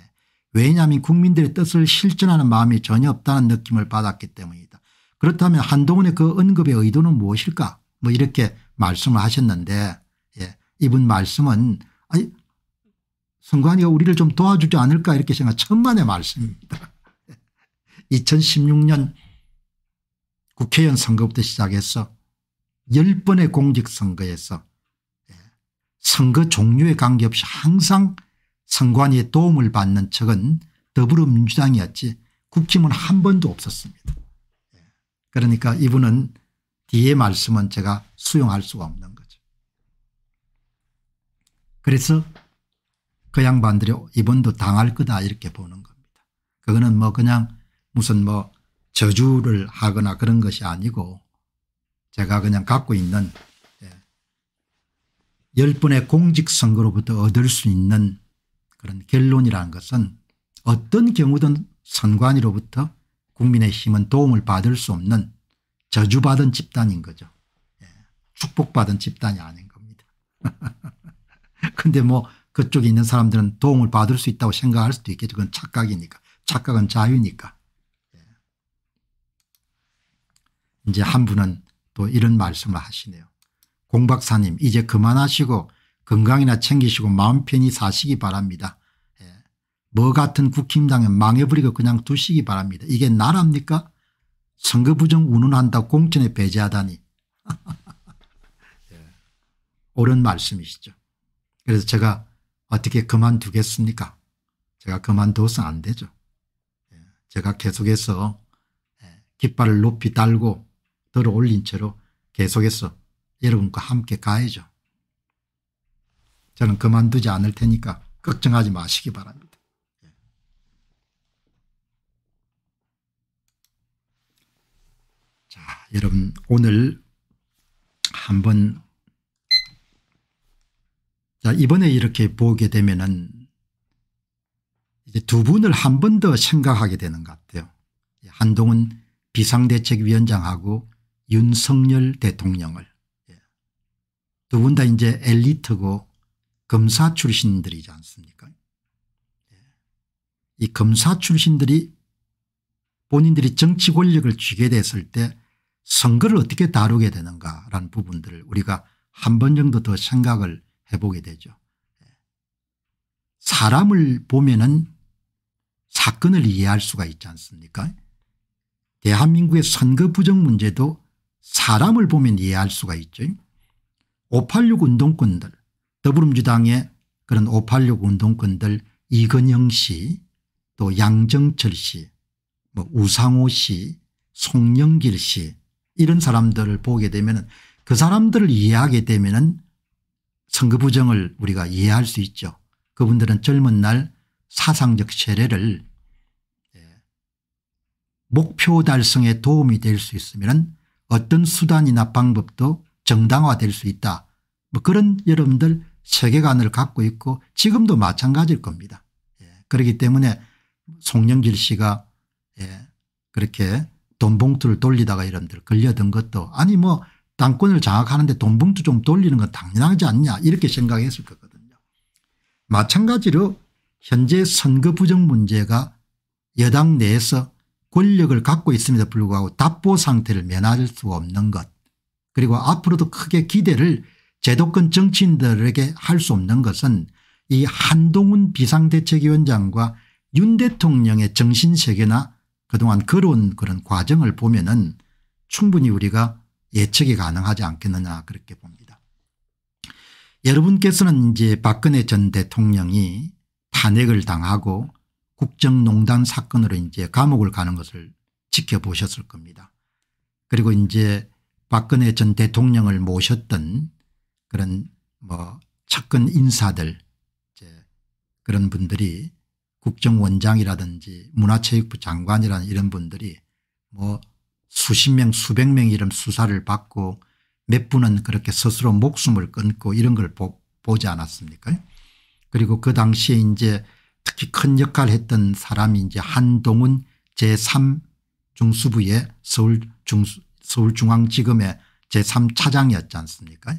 Speaker 1: 왜냐하면 국민들의 뜻을 실천하는 마음이 전혀 없다는 느낌을 받았기 때문이다. 그렇다면 한동훈의 그 언급의 의도는 무엇일까 뭐 이렇게 말씀을 하셨는데 예. 이분 말씀은 아니 선관위가 우리를 좀 도와주지 않을까 이렇게 생각 천만의 말씀입니다. 2016년 국회의원 선거부터 시작해서 10번의 공직선거에서 예, 선거 종류에 관계없이 항상 선관위의 도움을 받는 척은 더불어민주당이었지 국힘은 한 번도 없었습니다. 예, 그러니까 이분은 뒤에 말씀은 제가 수용할 수가 없는 거죠. 그래서 그 양반들이 이번도 당할 거다 이렇게 보는 겁니다. 그거는 뭐 그냥 무슨 뭐 저주를 하거나 그런 것이 아니고 제가 그냥 갖고 있는 10분의 예, 공직선거로부터 얻을 수 있는 그런 결론이라는 것은 어떤 경우든 선관위로부터 국민의힘은 도움을 받을 수 없는 저주받은 집단인 거죠. 예, 축복받은 집단이 아닌 겁니다. 근데 뭐 그쪽에 있는 사람들은 도움을 받을 수 있다고 생각할 수도 있겠죠. 그건 착각이니까. 착각은 자유니까. 이제 한 분은 또 이런 말씀을 하시네요. 공 박사님 이제 그만하시고 건강이나 챙기시고 마음 편히 사시기 바랍니다. 예. 뭐 같은 국힘당은 망해버리고 그냥 두시기 바랍니다. 이게 나랍니까? 선거 부정 운운한다 공천에 배제하다니. 예. 옳은 말씀이시죠. 그래서 제가 어떻게 그만두겠습니까? 제가 그만둬서 안 되죠. 예. 제가 계속해서 예, 깃발을 높이 달고 들어올린 채로 계속해서 여러분과 함께 가야죠. 저는 그만두지 않을 테니까 걱정하지 마시기 바랍니다. 자, 여러분 오늘 한번 자, 이번에 이렇게 보게 되면은 이제 두 분을 한 번 더 생각하게 되는 것 같아요. 한동훈 비상대책위원장하고 윤석열 대통령을 예. 두분 다 이제 엘리트고 검사 출신들이지 않습니까 예. 이 검사 출신들이 본인들이 정치 권력을 쥐게 됐을 때 선거를 어떻게 다루게 되는가라는 부분들을 우리가 한 번 정도 더 생각을 해보게 되죠. 예. 사람을 보면 은 사건을 이해할 수가 있지 않습니까 대한민국의 선거 부정 문제도 사람을 보면 이해할 수가 있죠. 586 운동권들 더불어민주당의 그런 586 운동권들 이건영 씨또 양정철 씨뭐 우상호 씨 송영길 씨 이런 사람들을 보게 되면 그 사람들을 이해하게 되면 선거 부정을 우리가 이해할 수 있죠. 그분들은 젊은 날 사상적 세례를 예, 목표 달성에 도움이 될 수 있으면 어떤 수단이나 방법도 정당화될 수 있다. 뭐 그런 여러분들 세계관을 갖고 있고 지금도 마찬가지일 겁니다. 예. 그렇기 때문에 송영길 씨가 예. 그렇게 돈봉투를 돌리다가 여러분들 걸려든 것도 아니 뭐 당권을 장악하는데 돈봉투 좀 돌리는 건 당연하지 않냐 이렇게 생각했을 거거든요. 마찬가지로 현재 선거 부정 문제가 여당 내에서 권력을 갖고 있음에도 불구하고 답보 상태를 면할 수 없는 것 그리고 앞으로도 크게 기대를 제도권 정치인들에게 할 수 없는 것은 이 한동훈 비상대책위원장과 윤 대통령의 정신세계나 그동안 걸어온 그런 과정을 보면 은 충분히 우리가 예측이 가능하지 않겠느냐 그렇게 봅니다. 여러분께서는 이제 박근혜 전 대통령이 탄핵을 당하고 국정농단 사건으로 이제 감옥을 가는 것을 지켜보셨을 겁니다. 그리고 이제 박근혜 전 대통령을 모셨던 그런 뭐 측근 인사들 이제 그런 분들이 국정원장이라든지 문화체육부 장관이라는 이런 분들이 뭐 수십 명 수백 명이름 수사를 받고 몇 분은 그렇게 스스로 목숨을 끊고 이런 걸 보, 보지 않았습니까 그리고 그 당시에 이제 특히 큰 역할을 했던 사람이 이제 한동훈 제3 중수부의 서울 중 서울중앙지검의 제3차장이었지 않습니까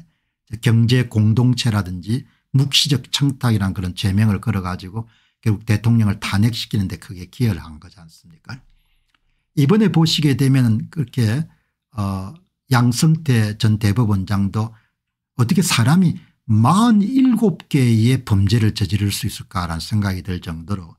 Speaker 1: 경제 공동체라든지 묵시적 청탁이라는 그런 제명을 걸어가지고 결국 대통령을 탄핵시키는 데 크게 기여를 한 거지 않습니까 이번에 보시게 되면 그렇게 어 양승태 전 대법원장도 어떻게 사람이 47개의 범죄를 저지를 수 있을까라는 생각이 들 정도로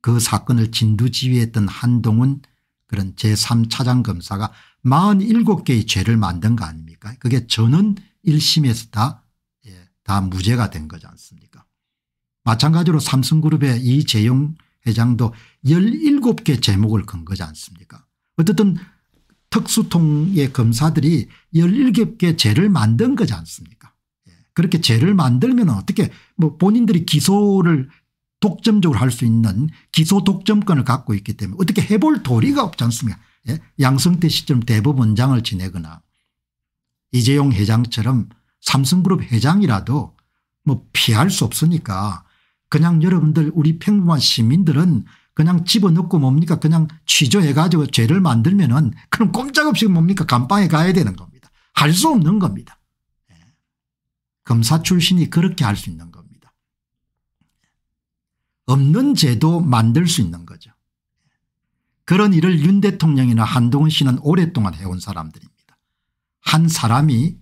Speaker 1: 그 사건을 진두지휘했던 한동훈 그런 제3차장검사가 47개의 죄를 만든 거 아닙니까 그게 저는 1심에서 다, 예, 다 무죄가 된 거지 않습니까 마찬가지로 삼성그룹의 이재용 회장도 17개 제목을 건 거지 않습니까 어쨌든 특수통의 검사들이 17개 죄를 만든 거지 않습니까 그렇게 죄를 만들면 어떻게 뭐 본인들이 기소를 독점적으로 할 수 있는 기소 독점권을 갖고 있기 때문에 어떻게 해볼 도리가 없지 않습니까 예? 양승태 씨처럼 대법원장을 지내거나 이재용 회장처럼 삼성그룹 회장이라도 뭐 피할 수 없으니까 그냥 여러분들 우리 평범한 시민들은 그냥 집어넣고 뭡니까 그냥 취조해 가지고 죄를 만들면 은 그럼 꼼짝없이 뭡니까 감방에 가야 되는 겁니다. 할 수 없는 겁니다. 검사 출신이 그렇게 할 수 있는 겁니다. 없는 제도 만들 수 있는 거죠. 그런 일을 윤 대통령이나 한동훈 씨는 오랫동안 해온 사람들입니다. 한 사람이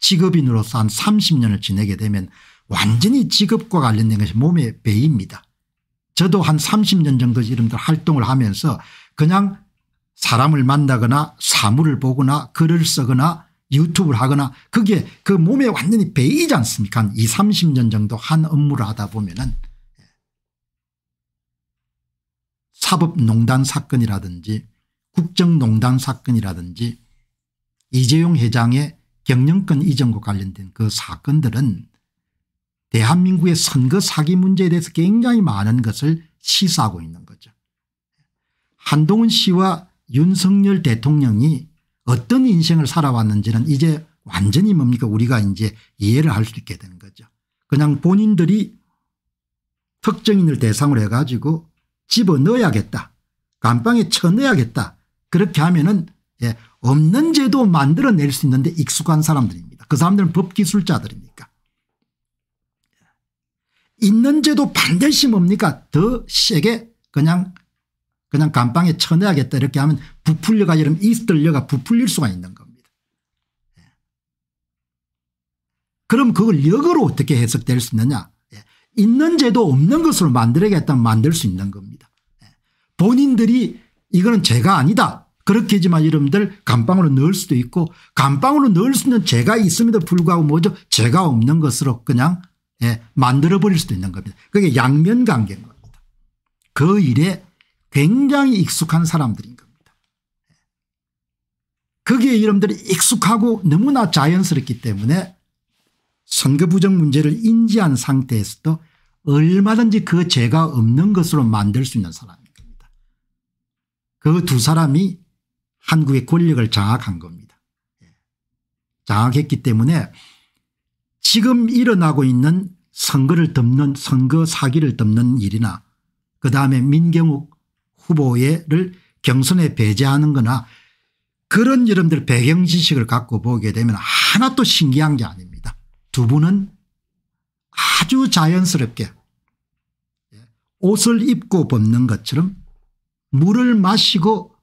Speaker 1: 직업인으로서 한 30년을 지내게 되면 완전히 직업과 관련된 것이 몸에 배입니다. 저도 한 30년 정도 이름들 활동을 하면서 그냥 사람을 만나거나 사물을 보거나 글을 쓰거나 유튜브를 하거나 그게 그 몸에 완전히 베이지 않습니까 한 20, 30년 정도 한 업무를 하다 보면은 예. 사법농단 사건이라든지 국정농단 사건이라든지 이재용 회장의 경영권 이전과 관련된 그 사건들은 대한민국의 선거 사기 문제에 대해서 굉장히 많은 것을 시사하고 있는 거죠. 한동훈 씨와 윤석열 대통령이 어떤 인생을 살아왔는지는 이제 완전히 뭡니까 우리가 이제 이해를 할 수 있게 되는 거죠. 그냥 본인들이 특정인을 대상으로 해가지고 집어넣어야겠다. 감방에 쳐넣어야겠다. 그렇게 하면은 예, 없는 제도 만들어낼 수 있는데 익숙한 사람들입니다. 그 사람들은 법기술자들입니까 있는 제도 반드시 뭡니까 더 세게 그냥 그냥 감방에 쳐내야겠다 이렇게 하면 부풀려가지 않면 이스들려가 부풀릴 수가 있는 겁니다. 예. 그럼 그걸 역으로 어떻게 해석될 수 있느냐 예. 있는 제도 없는 것으로 만들어야겠다면 만들 수 있는 겁니다. 예. 본인들이 이거는 죄가 아니다. 그렇게 지만 여러분들 감방으로 넣을 수도 있고 감방으로 넣을 수 있는 죄가 있음에도 불구하고 뭐죠 죄가 없는 것으로 그냥 만들어버릴 수도 있는 겁니다. 그게 양면관계인 겁니다. 그 일에 굉장히 익숙한 사람들입니다. 거기에 이름들이 익숙하고 너무나 자연스럽기 때문에 선거 부정 문제를 인지한 상태에서도 얼마든지 그 죄가 없는 것으로 만들 수 있는 사람입니다. 그 두 사람이 한국의 권력을 장악한 겁니다. 예. 장악했기 때문에 지금 일어나고 있는 선거를 덮는 선거 사기를 덮는 일이나 그다음에 민경욱 후보를 경선에 배제하는 거나 그런 여러분들 배경 지식을 갖고 보게 되면 하나도 신기한 게 아닙니다. 두 분은 아주 자연스럽게 옷을 입고 벗는 것처럼 물을 마시고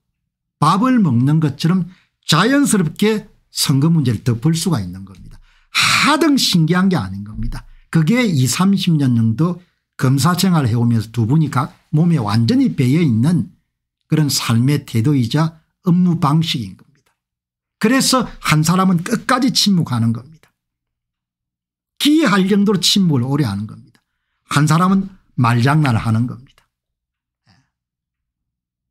Speaker 1: 밥을 먹는 것처럼 자연스럽게 선거 문제를 덮을 수가 있는 겁니다. 하등 신기한 게 아닌 겁니다. 그게 20, 30년 정도 검사 생활을 해오면서 두 분이 몸에 완전히 배어있는 그런 삶의 태도이자 업무 방식인 겁니다. 그래서 한 사람은 끝까지 침묵하는 겁니다. 기이할 정도로 침묵을 오래 하는 겁니다. 한 사람은 말장난을 하는 겁니다.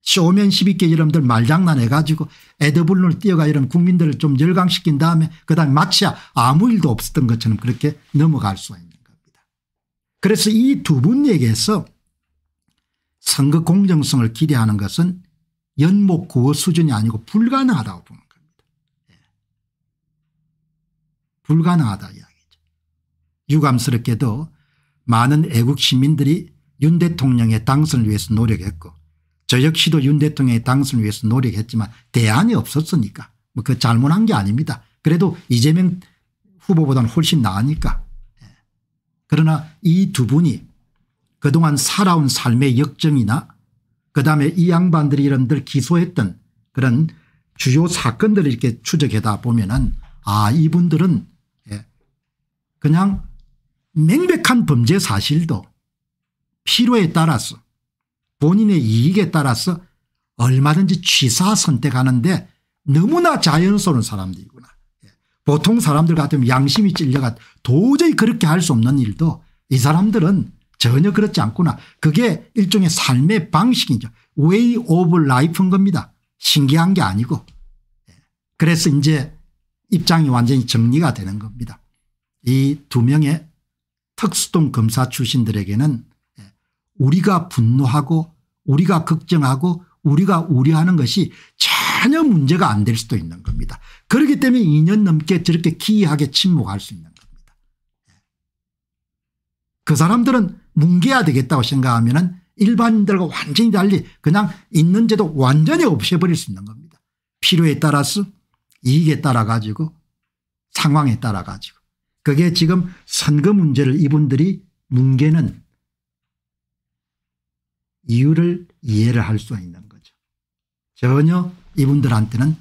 Speaker 1: 쇼맨 12개 여러분들 말장난해가지고 에드블론을 뛰어가 이런 국민들을 좀 열광시킨 다음에 그다음 에 마치야 아무 일도 없었던 것처럼 그렇게 넘어갈 수가 있는 겁니다. 그래서 이 두 분에게서 선거 공정성을 기대하는 것은 연목 구호 수준이 아니고 불가능하다고 보는 겁니다. 예. 불가능하다 이야기죠. 유감스럽게도 많은 애국 시민들이 윤 대통령의 당선을 위해서 노력했고 저 역시도 윤 대통령의 당선을 위해서 노력했지만 대안이 없었으니까 뭐그 잘못한 게 아닙니다. 그래도 이재명 후보보다는 훨씬 나으니까. 예. 그러나 이 두 분이 그동안 살아온 삶의 역정이나 그다음에 이 양반들이 이런들 기소했던 그런 주요 사건들을 이렇게 추적하다 보면은 아 이분들은 예, 그냥 명백한 범죄 사실도 필요에 따라서 본인의 이익에 따라서 얼마든지 취사 선택하는데 너무나 자연스러운 사람들이구나. 예, 보통 사람들 같으면 양심이 찔려가 도저히 그렇게 할 수 없는 일도 이 사람들은 전혀 그렇지 않구나. 그게 일종의 삶의 방식이죠. way of life인 겁니다. 신기한 게 아니고. 예. 그래서 이제 입장이 완전히 정리가 되는 겁니다. 이 두 명의 특수동 검사 출신들에게는 예, 우리가 분노하고 우리가 걱정하고 우리가 우려하는 것이 전혀 문제가 안 될 수도 있는 겁니다. 그렇기 때문에 2년 넘게 저렇게 기이하게 침묵할 수 있는 겁니다. 예. 그 사람들은 뭉개야 되겠다고 생각하면 일반인들과 완전히 달리 그냥 있는 제도 완전히 없애버릴 수 있는 겁니다. 필요에 따라서 이익에 따라 가지고 상황에 따라 가지고 그게 지금 선거 문제를 이분들이 뭉개는 이유를 이해를 할 수 있는 거죠. 전혀 이분들한테는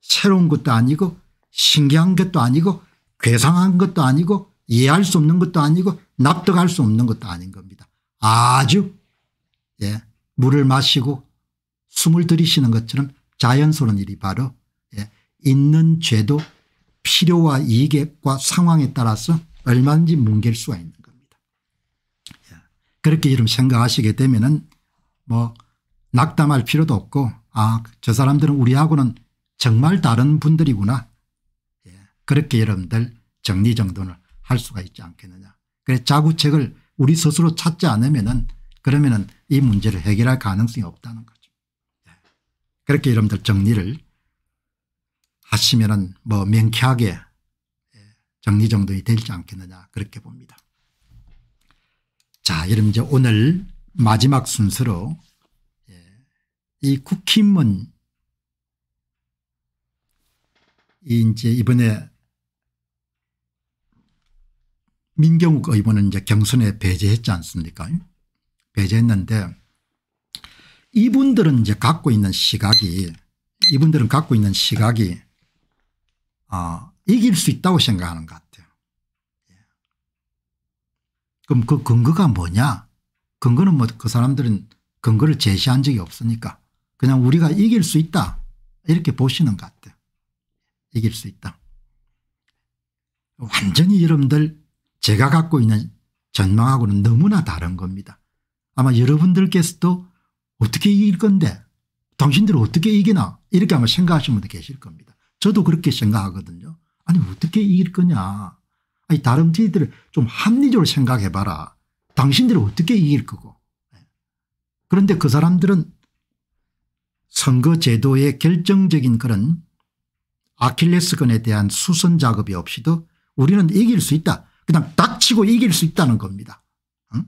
Speaker 1: 새로운 것도 아니고 신기한 것도 아니고 괴상한 것도 아니고 이해할 수 없는 것도 아니고 납득할 수 없는 것도 아닌 겁니다. 아주 예, 물을 마시고 숨을 들이쉬는 것처럼 자연스러운 일이 바로 예, 있는 죄도 필요와 이익과 상황에 따라서 얼마든지 뭉갤 수가 있는 겁니다. 예, 그렇게 이름 생각하시게 되면은 뭐 낙담할 필요도 없고 아저 사람들은 우리하고는 정말 다른 분들이구나 예, 그렇게 여러분들 정리정돈을 할 수가 있지 않겠느냐 그래 자구책을 우리 스스로 찾지 않으면은 그러면은 이 문제를 해결할 가능성이 없다는 거죠. 네. 그렇게 여러분들 정리를 하시면은 뭐 명쾌하게 예, 정리정돈이 되지 않겠느냐 그렇게 봅니다. 자, 여러분 이제 오늘 마지막 순서로 예, 이 국힘은 이제 이번에 민경욱 의원은 이제 경선에 배제했지 않습니까? 배제했는데 이분들은 이제 갖고 있는 시각이 이분들은 갖고 있는 시각이 아, 이길 수 있다고 생각하는 것 같아요. 예. 그럼 그 근거가 뭐냐? 근거는 뭐 그 사람들은 근거를 제시한 적이 없으니까 그냥 우리가 이길 수 있다 이렇게 보시는 것 같아요. 이길 수 있다. 완전히 여러분들 제가 갖고 있는 전망하고는 너무나 다른 겁니다. 아마 여러분들께서도 어떻게 이길 건데 당신들 어떻게 이기나 이렇게 아마 생각하시는 분도 계실 겁니다. 저도 그렇게 생각하거든요. 아니 어떻게 이길 거냐. 아니 다른 팀들을 좀 합리적으로 생각해봐라. 당신들이 어떻게 이길 거고. 예. 그런데 그 사람들은 선거제도의 결정적인 그런 아킬레스건에 대한 수선 작업이 없이도 우리는 이길 수 있다. 그냥 닥치고 이길 수 있다는 겁니다. 응?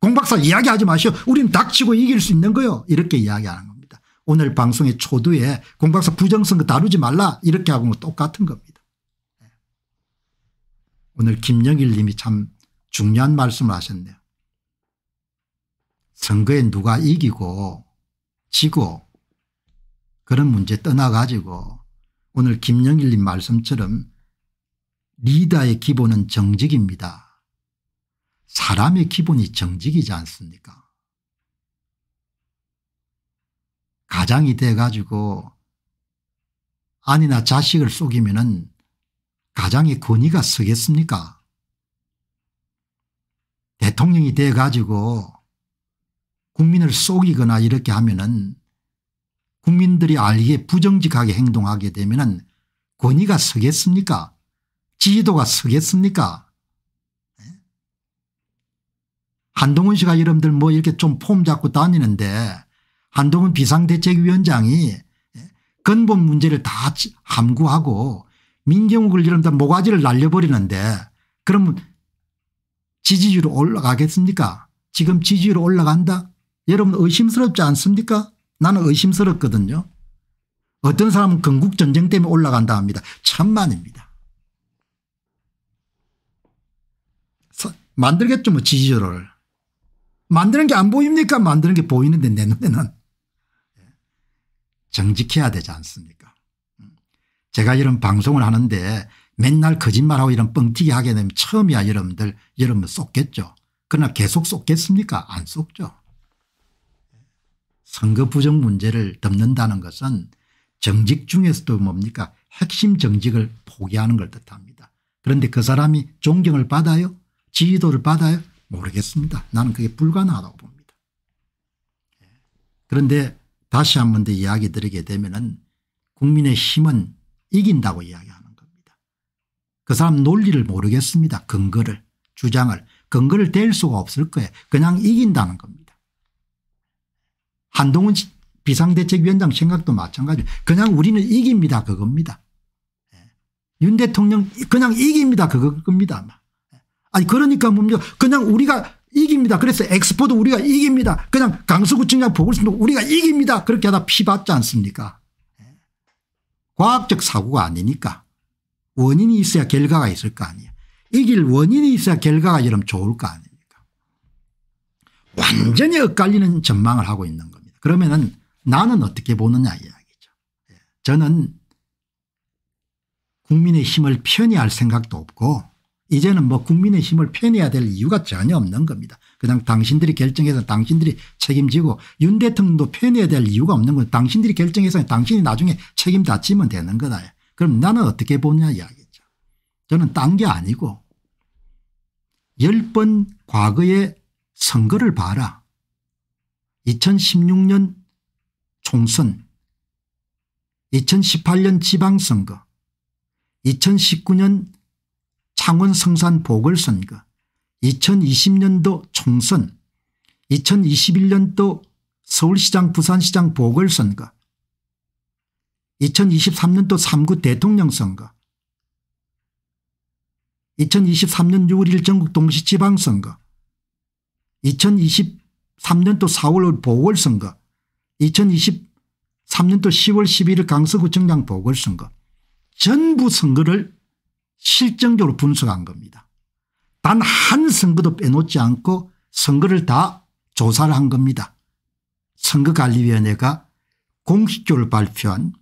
Speaker 1: 공박사 이야기하지 마시오. 우린 닥치고 이길 수 있는 거요. 이렇게 이야기하는 겁니다. 오늘 방송의 초두에 공박사 부정선거 다루지 말라 이렇게 하고 똑같은 겁니다. 예. 오늘 김영일 님이 참 중요한 말씀을 하셨네요. 선거에 누가 이기고 지고 그런 문제 떠나가지고 오늘 김영일 님 말씀처럼 리더의 기본은 정직입니다. 사람의 기본이 정직이지 않습니까 가장이 돼가지고 아니나 자식을 속이면 은 가장의 권위가 서겠습니까 대통령이 돼가지고 국민을 속이거나 이렇게 하면 은 국민들이 알기에 부정직하게 행동하게 되면 은 권위가 서겠습니까 지지도가 서겠습니까? 예? 한동훈 씨가 여러분들 뭐 이렇게 좀 폼 잡고 다니는데 한동훈 비상대책위원장이 예, 근본 문제를 다 함구하고 민경욱을 여러분들 모가지를 날려버리는데 그러면 지지율 올라가겠습니까? 지금 지지율 올라간다? 여러분 의심스럽지 않습니까? 나는 의심스럽거든요. 어떤 사람은 건국전쟁 때문에 올라간다 합니다. 천만입니다. 만들겠죠 뭐 지지율을. 만드는 게 안 보입니까 만드는 게 보이는데 내 눈에는. 예. 정직해야 되지 않습니까 음. 제가 이런 방송을 하는데 맨날 거짓말하고 이런 뻥튀기 하게 되면 처음이야 여러분들 여러분 쏟겠죠. 그러나 계속 쏟겠습니까 안 쏟죠. 예. 선거 부정 문제를 덮는다는 것은 정직 중에서도 뭡니까 핵심 정직을 포기하는 걸 뜻합니다. 그런데 그 사람이 존경을 받아요 지도를 받아요? 모르겠습니다. 나는 그게 불가능하다고 봅니다. 그런데 다시 한 번 더 이야기 드리게 되면 은 국민의 힘은 이긴다고 이야기하는 겁니다. 그 사람 논리를 모르겠습니다. 근거를 주장을 근거를 댈 수가 없을 거예요. 그냥 이긴다는 겁니다. 한동훈 비상대책위원장 생각도 마찬가지 그냥 우리는 이깁니다 그겁니다. 예. 윤 대통령 그냥 이깁니다 그겁니다. 아니 그러니까 뭡니까 그냥 우리가 이깁니다. 그래서 엑스포도 우리가 이깁니다. 그냥 강서구청장 보궐선거 우리가 이깁니다. 그렇게 하다 피받지 않습니까 예. 과학적 사고가 아니니까 원인이 있어야 결과가 있을 거 아니에요. 이길 원인이 있어야 결과가 이러면 좋을 거 아닙니까 완전히 엇갈리는 전망을 하고 있는 겁니다. 그러면 나는 어떻게 보느냐 이야기죠. 예. 저는 국민의 힘을 편히 할 생각도 없고 이제는 뭐 국민의 힘을 편해야 될 이유가 전혀 없는 겁니다. 그냥 당신들이 결정해서 당신들이 책임지고 윤 대통령도 편해야 될 이유가 없는 건 당신들이 결정해서 당신이 나중에 책임 다 지면 되는 거다. 그럼 나는 어떻게 보냐 이야기죠. 저는 딴 게 아니고 열 번 과거의 선거를 봐라. 2016년 총선 2018년 지방선거 2019년 창원 성산 보궐선거 2020년도 총선 2021년도 서울시장 부산시장 보궐선거 2023년도 3구 대통령선거 2023년 6월 1일 전국 동시지방선거 2023년도 4월 보궐선거 2023년도 10월 11일 강서구청장 보궐선거 전부 선거를 실정적으로 분석한 겁니다. 단 한 선거도 빼놓지 않고 선거를 다 조사를 한 겁니다. 선거관리위원회가 공식적으로 발표한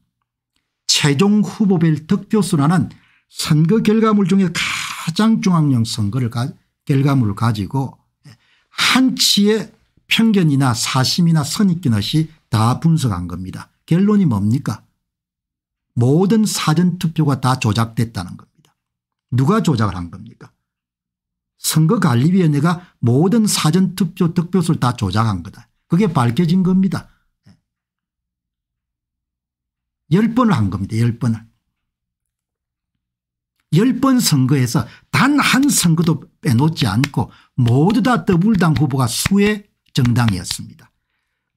Speaker 1: 최종 후보별 득표수라는 선거 결과물 중에 가장 중앙령 선거를 가, 결과물을 가지고 한치의 편견이나 사심이나 선입견 없이 다 분석한 겁니다. 결론이 뭡니까 모든 사전투표가 다 조작됐다는 겁니다. 누가 조작을 한 겁니까 선거관리위원회가 모든 사전투표 득표수를 다 조작한 거다. 그게 밝혀진 겁니다. 10번을 예. 한 겁니다. 10번을. 10번 선거에서 단 한 선거도 빼놓지 않고 모두 다 더불당 후보가 수의 정당이었습니다.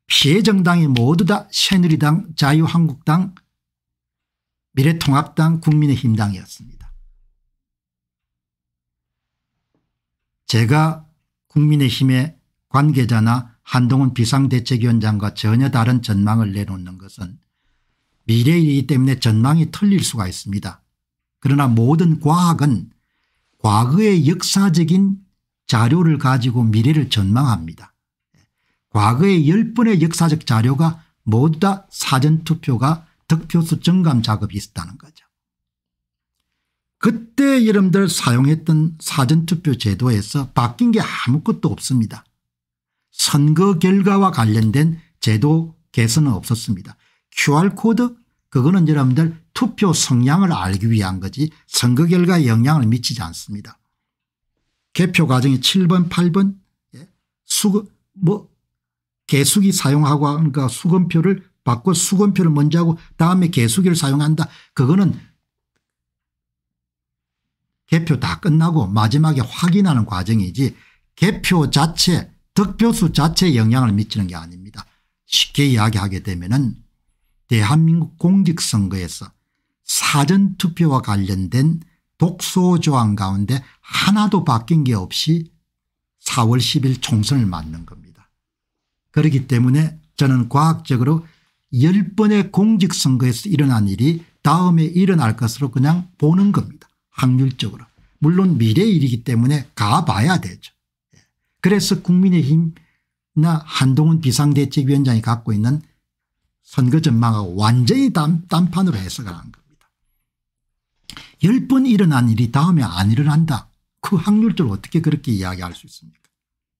Speaker 1: 피해 정당이 모두 다 새누리당 자유한국당 미래통합당 국민의힘당이었습니다. 제가 국민의힘의 관계자나 한동훈 비상대책위원장과 전혀 다른 전망을 내놓는 것은 미래이기 때문에 전망이 틀릴 수가 있습니다. 그러나 모든 과학은 과거의 역사적인 자료를 가지고 미래를 전망합니다. 과거의 1 0분의 역사적 자료가 모두 다 사전투표가 득표수 증감 작업이 있었다는 거죠. 그때 여러분들 사용했던 사전투표 제도에서 바뀐 게 아무것도 없습니다. 선거 결과와 관련된 제도 개선은 없었습니다. QR코드 그거는 여러분들 투표 성향을 알기 위한 거지 선거 결과에 영향을 미치지 않습니다. 개표 과정이 7번 8번 예? 수거 뭐 개수기 사용하고 그니까 수건표를 바꿔 수건표를 먼저 하고 다음에 개수기를 사용한다. 그거는 개표 다 끝나고 마지막에 확인하는 과정이지 개표 자체 득표수 자체에 영향을 미치는 게 아닙니다. 쉽게 이야기하게 되면 은 대한민국 공직선거에서 사전투표와 관련된 독소조항 가운데 하나도 바뀐 게 없이 4월 10일 총선을 맞는 겁니다. 그렇기 때문에 저는 과학적으로 10번의 공직선거에서 일어난 일이 다음에 일어날 것으로 그냥 보는 겁니다. 확률적으로. 물론 미래 의 일이기 때문에 가봐야 되죠. 그래서 국민의힘이나 한동훈 비상대책위원장이 갖고 있는 선거 전망하고 완전히 단, 단판으로 해석을 한 겁니다. 열 번 일어난 일이 다음에 안 일어난다. 그 확률적으로 어떻게 그렇게 이야기할 수 있습니까?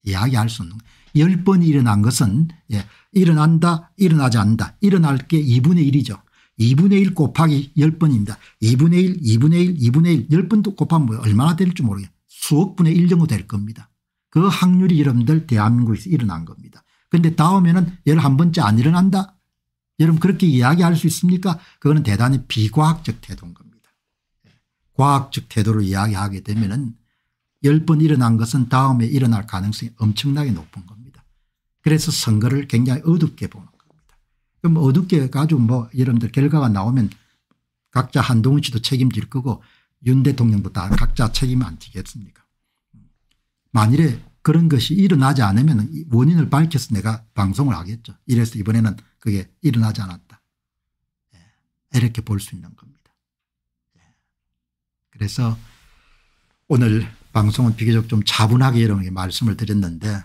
Speaker 1: 이야기할 수 없는 열번 일어난 것은 예, 일어난다 일어나지 않는다. 일어날 게 2분의 1이죠. 2분의 1 곱하기 10번입니다. 2분의 1, 2분의 1, 2분의 1, 10번도 곱하면 뭐 얼마나 될지 모르겠어요. 수억 분의 1 정도 될 겁니다. 그 확률이 여러분들 대한민국에서 일어난 겁니다. 그런데 다음에는 11번째 안 일어난다. 여러분 그렇게 이야기할 수 있습니까? 그거는 대단히 비과학적 태도인 겁니다. 예. 과학적 태도로 이야기하게 되면 은 10번 일어난 것은 다음에 일어날 가능성이 엄청나게 높은 겁니다. 그래서 선거를 굉장히 어둡게 보는 그럼 어둡게 가지고 뭐 여러분들 결과가 나오면 각자 한동훈 씨도 책임질 거고 윤 대통령도 다 각자 책임 안 지겠습니까 만일에 그런 것이 일어나지 않으면 원인을 밝혀서 내가 방송을 하겠죠. 이래서 이번에는 그게 일어나지 않았다. 예, 이렇게 볼 수 있는 겁니다. 예. 그래서 오늘 방송은 비교적 좀 차분하게 여러분에게 말씀을 드렸는데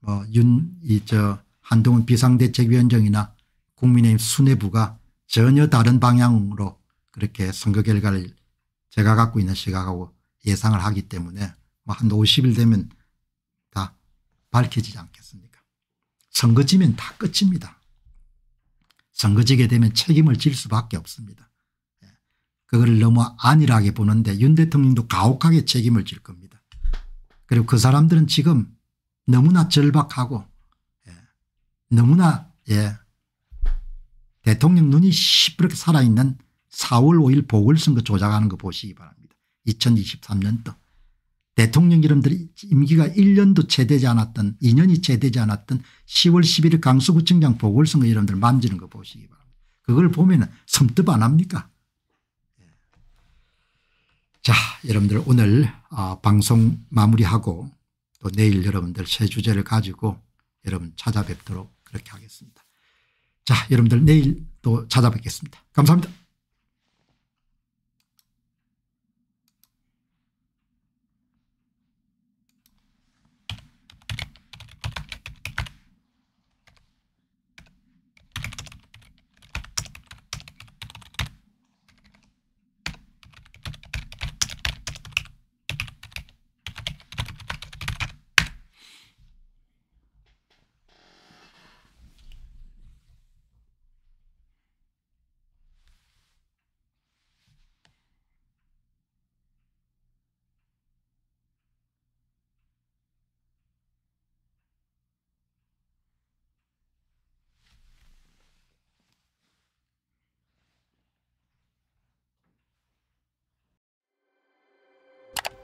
Speaker 1: 뭐 윤, 이, 저, 한동훈 비상대책위원장이나 국민의힘 수뇌부가 전혀 다른 방향으로 그렇게 선거 결과를 제가 갖고 있는 시각하고 예상을 하기 때문에 뭐한 50일 되면 다 밝혀지지 않겠습니까 선거 지면 다 끝입니다. 선거 지게 되면 책임을 질 수밖에 없습니다. 예. 그걸 너무 안일하게 보는데 윤 대통령도 가혹하게 책임을 질 겁니다. 그리고 그 사람들은 지금 너무나 절박하고 예. 너무나 예, 대통령 눈이 시퍼렇게 살아있는 4월 5일 보궐선거 조작하는 거 보시기 바랍니다. 2023년도. 대통령 이름들이 임기가 1년도 채 되지 않았던 2년이 채 되지 않았던 10월 11일 강서구청장 보궐선거 이름들 만지는 거 보시기 바랍니다. 그걸 보면 섬뜩 안 합니까 예. 자 여러분들 오늘 아, 방송 마무리하고 또 내일 여러분들 새 주제를 가지고 여러분 찾아뵙도록 그렇게 하겠습니다. 자 여러분들 내일 또 찾아뵙겠습니다. 감사합니다.